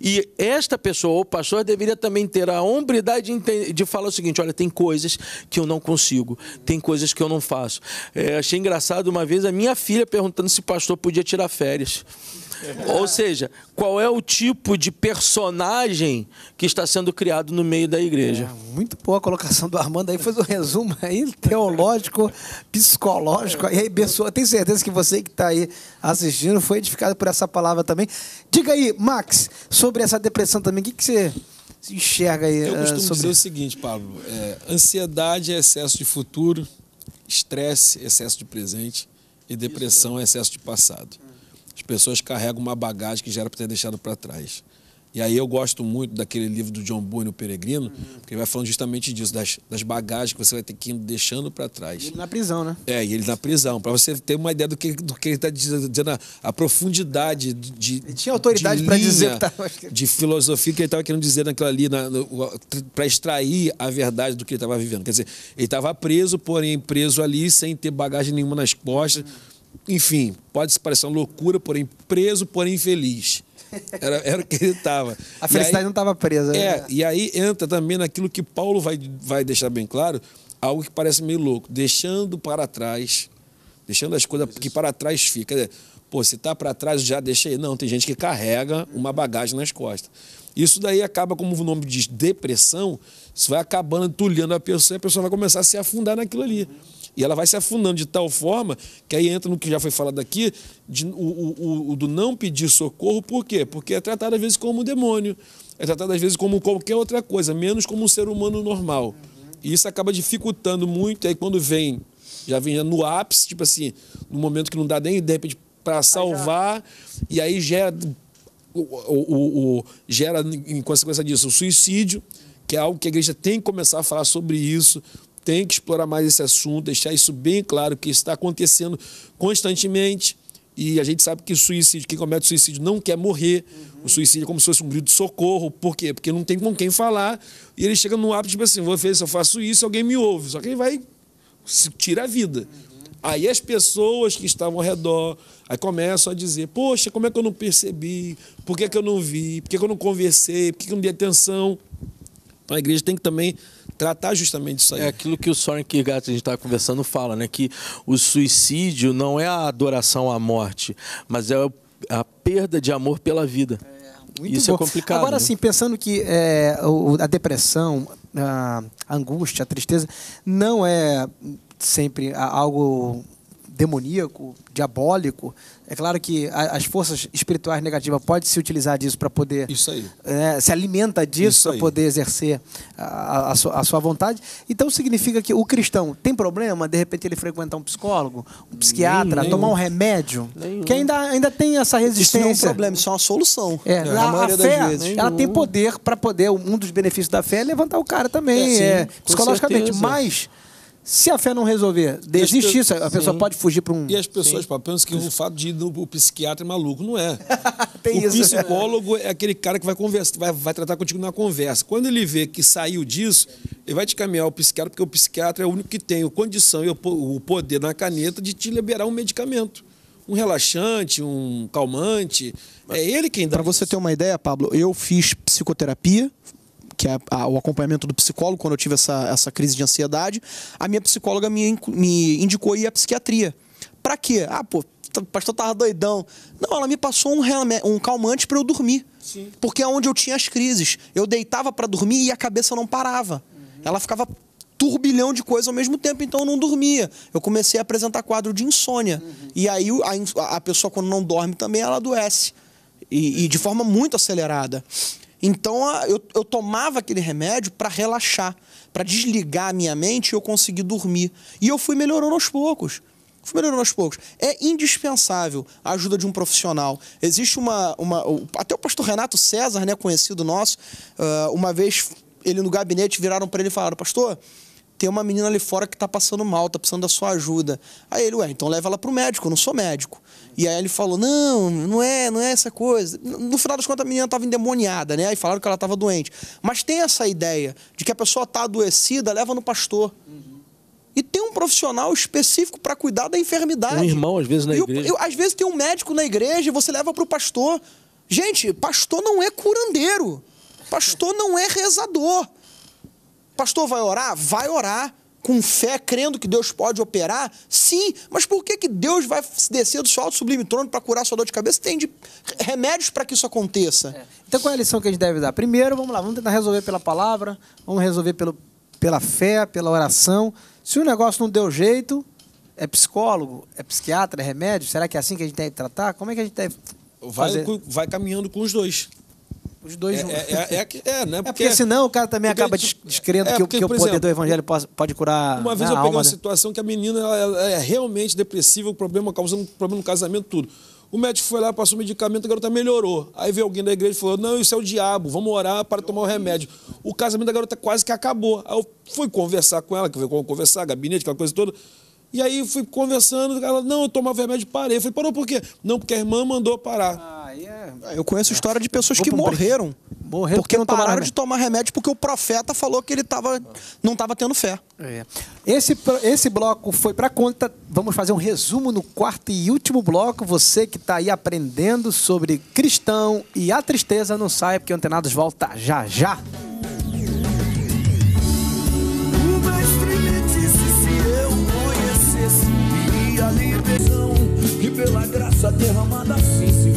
B: E esta pessoa, o pastor, deveria também ter a hombridade de, falar o seguinte: olha, tem coisas que eu não consigo, tem coisas que eu não faço. É, achei engraçado uma vez a minha filha perguntando se o pastor podia tirar férias. Ou seja, qual é o tipo de personagem que está sendo criado no meio da igreja? É,
A: muito boa a colocação do Armando aí, fez um resumo aí, teológico, psicológico. E aí, pessoa, tenho certeza que você que está aí assistindo foi edificado por essa palavra também. Diga aí, Max, sobre essa depressão também, o que, que você enxerga aí? Eu eh, costumo sobre... dizer o
C: seguinte, Pablo: é, ansiedade é excesso de futuro, estresse, excesso de presente, e depressão é excesso de passado pessoas carregam uma bagagem que já era para ter deixado para trás. E aí eu gosto muito daquele livro do John Bunyan, O Peregrino, uhum. porque ele vai falando justamente disso, das, das bagagens que você vai ter que ir deixando para trás. E ele na prisão, né? É, e ele na prisão, para você ter uma ideia do que, do que ele está dizendo, a, a, profundidade de. Ele tinha autoridade para dizer. Tava... De filosofia que ele estava querendo dizer naquilo ali, na, para extrair a verdade do que ele estava vivendo. Quer dizer, ele estava preso, porém preso ali, sem ter bagagem nenhuma nas costas. Uhum enfim, pode parecer uma loucura, porém preso, porém feliz. Era, era o que ele estava. A felicidade aí, não
A: estava presa. Né? É,
C: né? e aí entra também naquilo que Paulo vai, vai deixar bem claro, algo que parece meio louco, deixando para trás, deixando as coisas que para trás fica. Dizer, pô, se está para trás, já deixei. Não, tem gente que carrega uma bagagem nas costas. Isso daí acaba, como o nome diz, depressão, isso vai acabando entulhando a pessoa e a pessoa vai começar a se afundar naquilo ali. E ela vai se afundando de tal forma que aí entra no que já foi falado aqui, de, o, o, o, do não pedir socorro, por quê? Porque é tratado às vezes como um demônio, é tratado às vezes como qualquer outra coisa, menos como um ser humano normal. E isso acaba dificultando muito, aí quando vem, já vem no ápice, tipo assim, no momento que não dá nem de repente para salvar, e aí gera, o, o, o, gera, em consequência disso, o suicídio que é algo que a igreja tem que começar a falar sobre isso, tem que explorar mais esse assunto, deixar isso bem claro que está acontecendo constantemente. E a gente sabe que o suicídio, quem comete suicídio não quer morrer. Uhum. O suicídio é como se fosse um grito de socorro. Por quê? Porque não tem com quem falar. E ele chega no hábito, tipo assim, vou fazer, se eu faço isso, alguém me ouve. Só que ele vai tirar a vida. Uhum. Aí as pessoas que estavam ao redor, aí começam a dizer, poxa, como é que eu não percebi? Por que, é que eu não vi? Por que, é que eu não conversei? Por que, é que eu não dei atenção? Então a igreja tem que também tratar justamente isso aí. É aquilo que o Soren
B: Kierkegaard, a gente estava conversando, fala, né? Que o suicídio não é a adoração à morte, mas é a perda de amor pela vida. É, isso é bom. é complicado. Agora, né? assim,
A: pensando que é, a depressão, a angústia, a tristeza, não é sempre algo demoníaco, diabólico. É claro que as forças espirituais negativas podem se utilizar disso para poder. Isso aí. Né, se alimenta disso para poder exercer a, a, sua, a, sua, vontade. Então significa que o cristão tem problema, de repente ele frequentar um psicólogo, um psiquiatra, tomar um remédio, nenhum. que ainda, ainda tem essa resistência. Isso não é um problema, isso é uma solução. É, é. A, a fé, ela tem uhum. poder para poder, um dos benefícios da fé é levantar o cara também, é, sim, é, psicologicamente. Certeza. Mas se a fé não resolver, desiste isso, a pessoa Sim. pode
C: fugir para um. E as pessoas pô, pensam que o fato de ir no psiquiatra é maluco. Não é. Tem o isso. Né? psicólogo é aquele cara que vai, conversa, vai, vai tratar contigo na conversa. Quando ele vê que saiu disso, ele vai te caminhar ao psiquiatra, porque o psiquiatra é o único que tem a condição e o poder na caneta de te liberar um medicamento um relaxante, um calmante.
A: É ele quem dá. Para você ter uma ideia, Pablo, eu fiz psicoterapia, que é a, o acompanhamento do psicólogo quando eu tive essa, essa crise de ansiedade, a minha psicóloga me, me indicou ir à psiquiatria. Pra quê? Ah, pô, o pastor tava doidão. Não, ela me passou um, um calmante para eu dormir. Sim. Porque é onde eu tinha as crises. Eu deitava para dormir e a cabeça não parava. Uhum. Ela ficava turbilhão de coisas ao mesmo tempo, então eu não dormia. Eu comecei a apresentar quadro de insônia. Uhum. E aí a, a, pessoa, quando não dorme também, ela adoece. E, e de forma muito acelerada. Então eu, eu tomava aquele remédio para relaxar, para desligar a minha mente e eu conseguir dormir. E eu fui melhorando aos poucos. Fui melhorando aos poucos. É indispensável a ajuda de um profissional. Existe uma. uma até o pastor Renato César, né, conhecido nosso, ah, uma vez ele no gabinete viraram para ele e falaram: Pastor, tem uma menina ali fora que está passando mal, está precisando da sua ajuda. Aí ele, ué, então leva ela para o médico, eu não sou médico. E aí ele falou, não, não é, não é essa coisa. No final das contas, a menina estava endemoniada, né? Aí falaram que ela estava doente. Mas tem essa ideia de que a pessoa está adoecida, leva no pastor. Uhum. E tem um profissional específico para cuidar da enfermidade. Um irmão, às vezes, na e igreja. eu, às vezes tem um médico na igreja e você leva para o pastor. Gente, pastor não é curandeiro. Pastor não é rezador. Pastor, vai orar? Vai orar. Com fé, crendo que Deus pode operar? Sim, mas por que, que Deus vai descer do seu alto sublime trono para curar sua dor de cabeça? Tem de remédios para que isso aconteça. É. Então, qual é a lição que a gente deve dar? Primeiro, vamos lá, vamos tentar resolver pela palavra, vamos resolver pelo, pela fé, pela oração. Se o negócio não deu jeito, é psicólogo, é psiquiatra, é remédio? Será que é assim que a gente deve tratar? Como é que a gente deve vai,
C: vai caminhando com os dois. Os dois é, juntos. É, é, é, é né? É porque, porque senão
A: o cara também acaba descrendo que, porque, que o poder exemplo, do evangelho pode, pode curar. Uma vez né, eu peguei uma né?
C: situação que a menina ela, ela é realmente depressiva, o problema causando um problema no casamento, tudo. O médico foi lá, passou o medicamento, a garota melhorou. Aí veio alguém da igreja e falou: Não, isso é o diabo, vamos orar para tomar o remédio. O casamento da garota quase que acabou. Aí eu fui conversar com ela, que veio conversar, gabinete, aquela coisa toda. E aí fui conversando, ela, não, eu tomava remédio e parei. Eu falei, parou por quê?
A: Não, porque a irmã mandou parar. Ah, é, eu conheço é. história de pessoas que morreram. Morreram porque não pararam remédio. de tomar remédio porque o profeta falou que ele tava, não estava tendo fé. É. Esse, esse bloco foi para conta. Vamos fazer um resumo no quarto e último bloco. Você que está aí aprendendo sobre cristão e a tristeza, não saia, porque o Antenados volta já já. se eu conhecesse, a que pela graça
C: derramada
A: assim se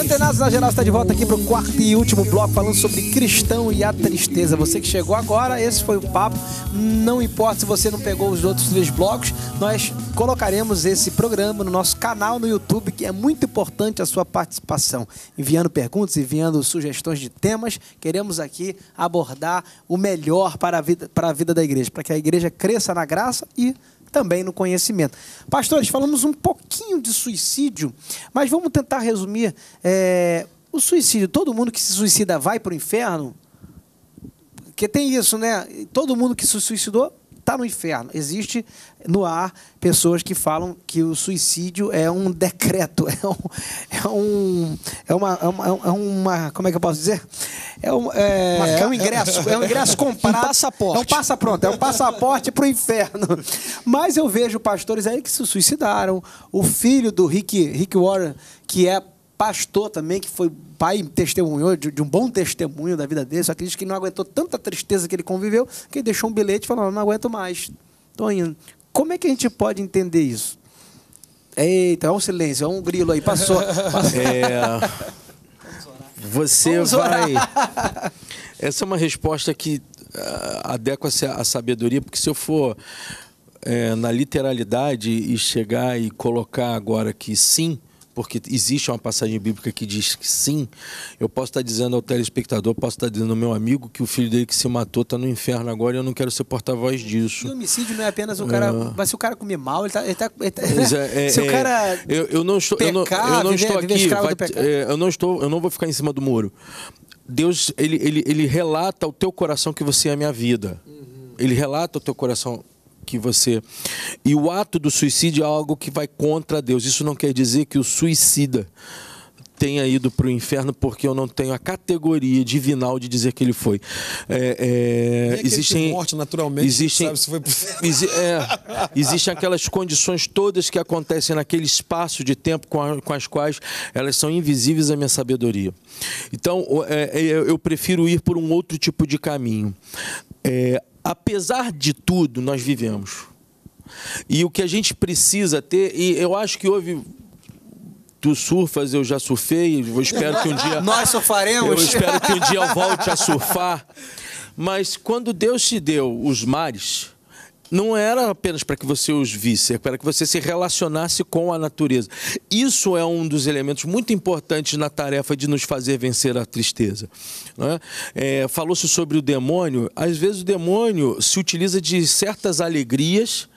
A: Antenados na geral está de volta aqui para o quarto e último bloco falando sobre cristão e a tristeza. Você que chegou agora, esse foi o papo. Não importa se você não pegou os outros três blocos, nós colocaremos esse programa no nosso canal no YouTube, que é muito importante a sua participação. Enviando perguntas, enviando sugestões de temas, queremos aqui abordar o melhor para a vida, para a vida da igreja, para que a igreja cresça na graça e também no conhecimento. Pastores, falamos um pouquinho de suicídio, mas vamos tentar resumir. É, o suicídio, todo mundo que se suicida vai para o inferno? Porque tem isso, né? Todo mundo que se suicidou está no inferno. Existe no ar pessoas que falam que o suicídio é um decreto, é, um, é, um, é, é, uma, é uma, Como é que eu posso dizer? É um, é, é um ingresso, é um ingresso comprado. É um passaporte. É um passaporte, é um passaporte para o inferno. Mas eu vejo pastores aí que se suicidaram. O filho do Rick, Rick Warren, que é pastor também, que foi pai, testemunhou de, de, um bom testemunho da vida dele, só que diz que não aguentou tanta tristeza que ele conviveu, que ele deixou um bilhete e falou: não, aguento mais, estou indo. Como é que a gente pode entender isso? Eita, é um silêncio, é um grilo aí, passou. É...
B: Você vai. Essa é uma resposta que uh, adequa-se à sabedoria, porque se eu for eh, na literalidade e chegar e colocar agora que sim, porque existe uma passagem bíblica que diz que sim, eu posso estar dizendo ao telespectador, posso estar dizendo ao meu amigo que o filho dele que se matou está no inferno agora e eu não quero ser porta-voz disso. E
A: homicídio não é apenas o cara. É... Mas se o cara comer mal, ele está. Tá, tá, tá é, se é, o cara. É,
B: eu, eu, não estou. Pecar, eu não, eu não viver, estou aqui. Vai, é, eu não estou. Eu não vou ficar em cima do muro. Deus, ele, ele, ele relata ao teu coração que você é a minha vida. Uhum. Ele relata ao teu coração que você. E o ato do suicídio é algo que vai contra Deus. Isso não quer dizer que o suicida tenha ido para o inferno porque eu não tenho a categoria divinal de dizer que ele foi. É, é, é existem morte
C: naturalmente. Existem, sabe se foi exi,
B: é, existem aquelas condições todas que acontecem naquele espaço de tempo com, a, com as quais elas são invisíveis à minha sabedoria. Então é, é, eu prefiro ir por um outro tipo de caminho. É, apesar de tudo, nós vivemos. E o que a gente precisa ter, e eu acho que houve tu surfas, eu já surfei, eu espero que um dia. Nós surfaremos? Eu espero que um dia eu volte a surfar. Mas quando Deus te deu os mares, não era apenas para que você os visse, era é para que você se relacionasse com a natureza. Isso é um dos elementos muito importantes na tarefa de nos fazer vencer a tristeza. É? é, Falou-se sobre o demônio. Às vezes o demônio se utiliza de certas alegrias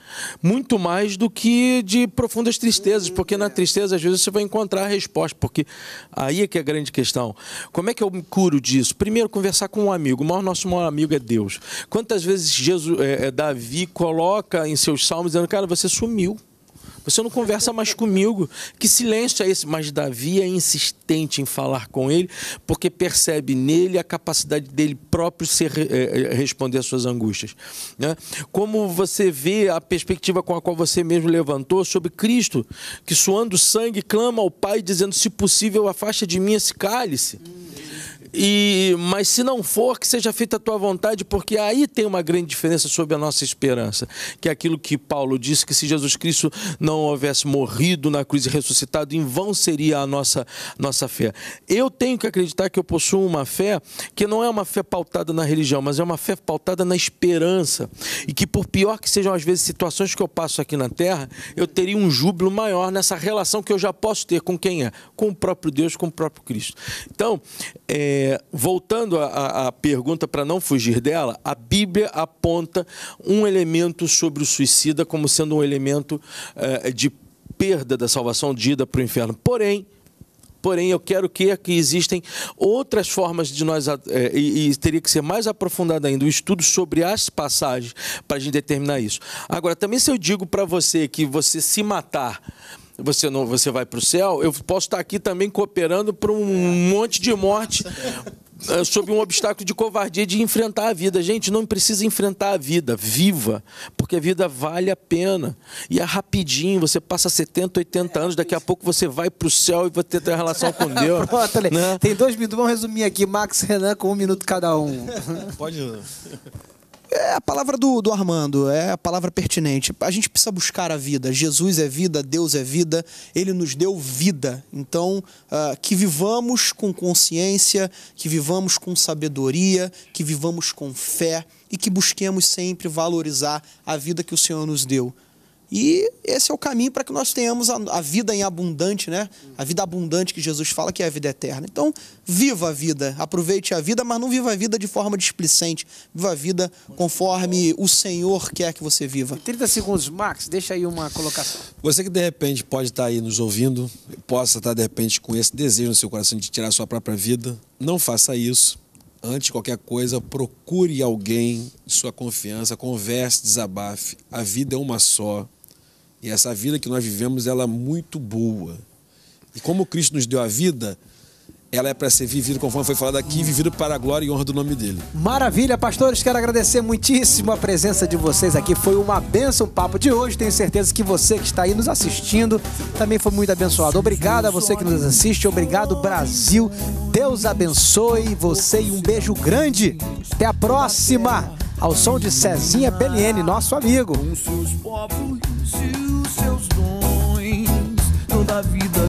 B: muito mais do que de profundas tristezas, porque na tristeza às vezes você vai encontrar a resposta, porque aí é que é a grande questão. Como é que eu me curo disso? Primeiro, conversar com um amigo. O maior nosso maior amigo é Deus. Quantas vezes Jesus, é, é Davi coloca em seus salmos dizendo, cara, você sumiu. Você não conversa mais comigo. Que silêncio é esse? Mas Davi é insistente em falar com ele, porque percebe nele a capacidade dele próprio ser, é, responder às suas angústias. Né? Como você vê a perspectiva com a qual você mesmo levantou sobre Cristo, que suando sangue clama ao Pai, dizendo: Se possível, afasta de mim esse cálice. Hum. E, mas se não for, que seja feita a tua vontade, porque aí tem uma grande diferença sobre a nossa esperança, que é aquilo que Paulo disse, que se Jesus Cristo não houvesse morrido na cruz e ressuscitado, em vão seria a nossa, nossa fé. Eu tenho que acreditar que eu possuo uma fé que não é uma fé pautada na religião, mas é uma fé pautada na esperança. E que por pior que sejam às vezes situações que eu passo aqui na terra, eu teria um júbilo maior nessa relação que eu já posso ter com quem é? Com o próprio Deus, com o próprio Cristo. Então, é, é, voltando à pergunta para não fugir dela, a Bíblia aponta um elemento sobre o suicida como sendo um elemento é, de perda da salvação, de ida para o inferno. Porém, porém eu quero que, aqui existem outras formas de nós, é, e, e, teria que ser mais aprofundado ainda, o um estudo sobre as passagens para a gente determinar isso. Agora, também se eu digo para você que você se matar você não você vai para o céu, eu posso estar aqui também cooperando para um monte de morte eh, sob um obstáculo de covardia de enfrentar a vida. Gente, não precisa enfrentar a vida, viva, porque a vida vale a pena. E é rapidinho, você passa 70, 80 anos, daqui a pouco você vai para o céu e vai ter uma relação com Deus. Pronto, né?
A: Tem dois minutos, vamos resumir aqui, Max Renan com um minuto cada um.
C: Pode.
A: É a palavra do, do Armando, é a palavra pertinente. A gente precisa buscar a vida. Jesus é vida, Deus é vida, ele nos deu vida. Então, uh, que vivamos com consciência, que vivamos com sabedoria, que vivamos com fé e que busquemos sempre valorizar a vida que o Senhor nos deu. E esse é o caminho para que nós tenhamos a, a, vida em abundante, né? A vida abundante que Jesus fala que é a vida eterna. Então, viva a vida, aproveite a vida, mas não viva a vida de forma displicente. Viva a vida conforme o Senhor quer que você viva. 30 segundos, Max, deixa aí uma colocação.
C: Você que de repente pode estar aí nos ouvindo, possa estar de repente com esse desejo no seu coração de tirar a sua própria vida, não faça isso antes de qualquer coisa, procure alguém de sua confiança, converse, desabafe. A vida é uma só. E essa vida que nós vivemos, ela é muito boa. E como Cristo nos deu a vida, ela é para ser vivida, conforme foi falado aqui, vivida para a glória e honra do nome dele.
A: Maravilha, pastores, quero agradecer muitíssimo a presença de vocês aqui. Foi uma benção o papo de hoje. Tenho certeza que você que está aí nos assistindo também foi muito abençoado. Obrigado a você que nos assiste, obrigado Brasil. Deus abençoe você e um beijo grande. Até a próxima. Ao som de Cezinha Beliene, nosso amigo da vida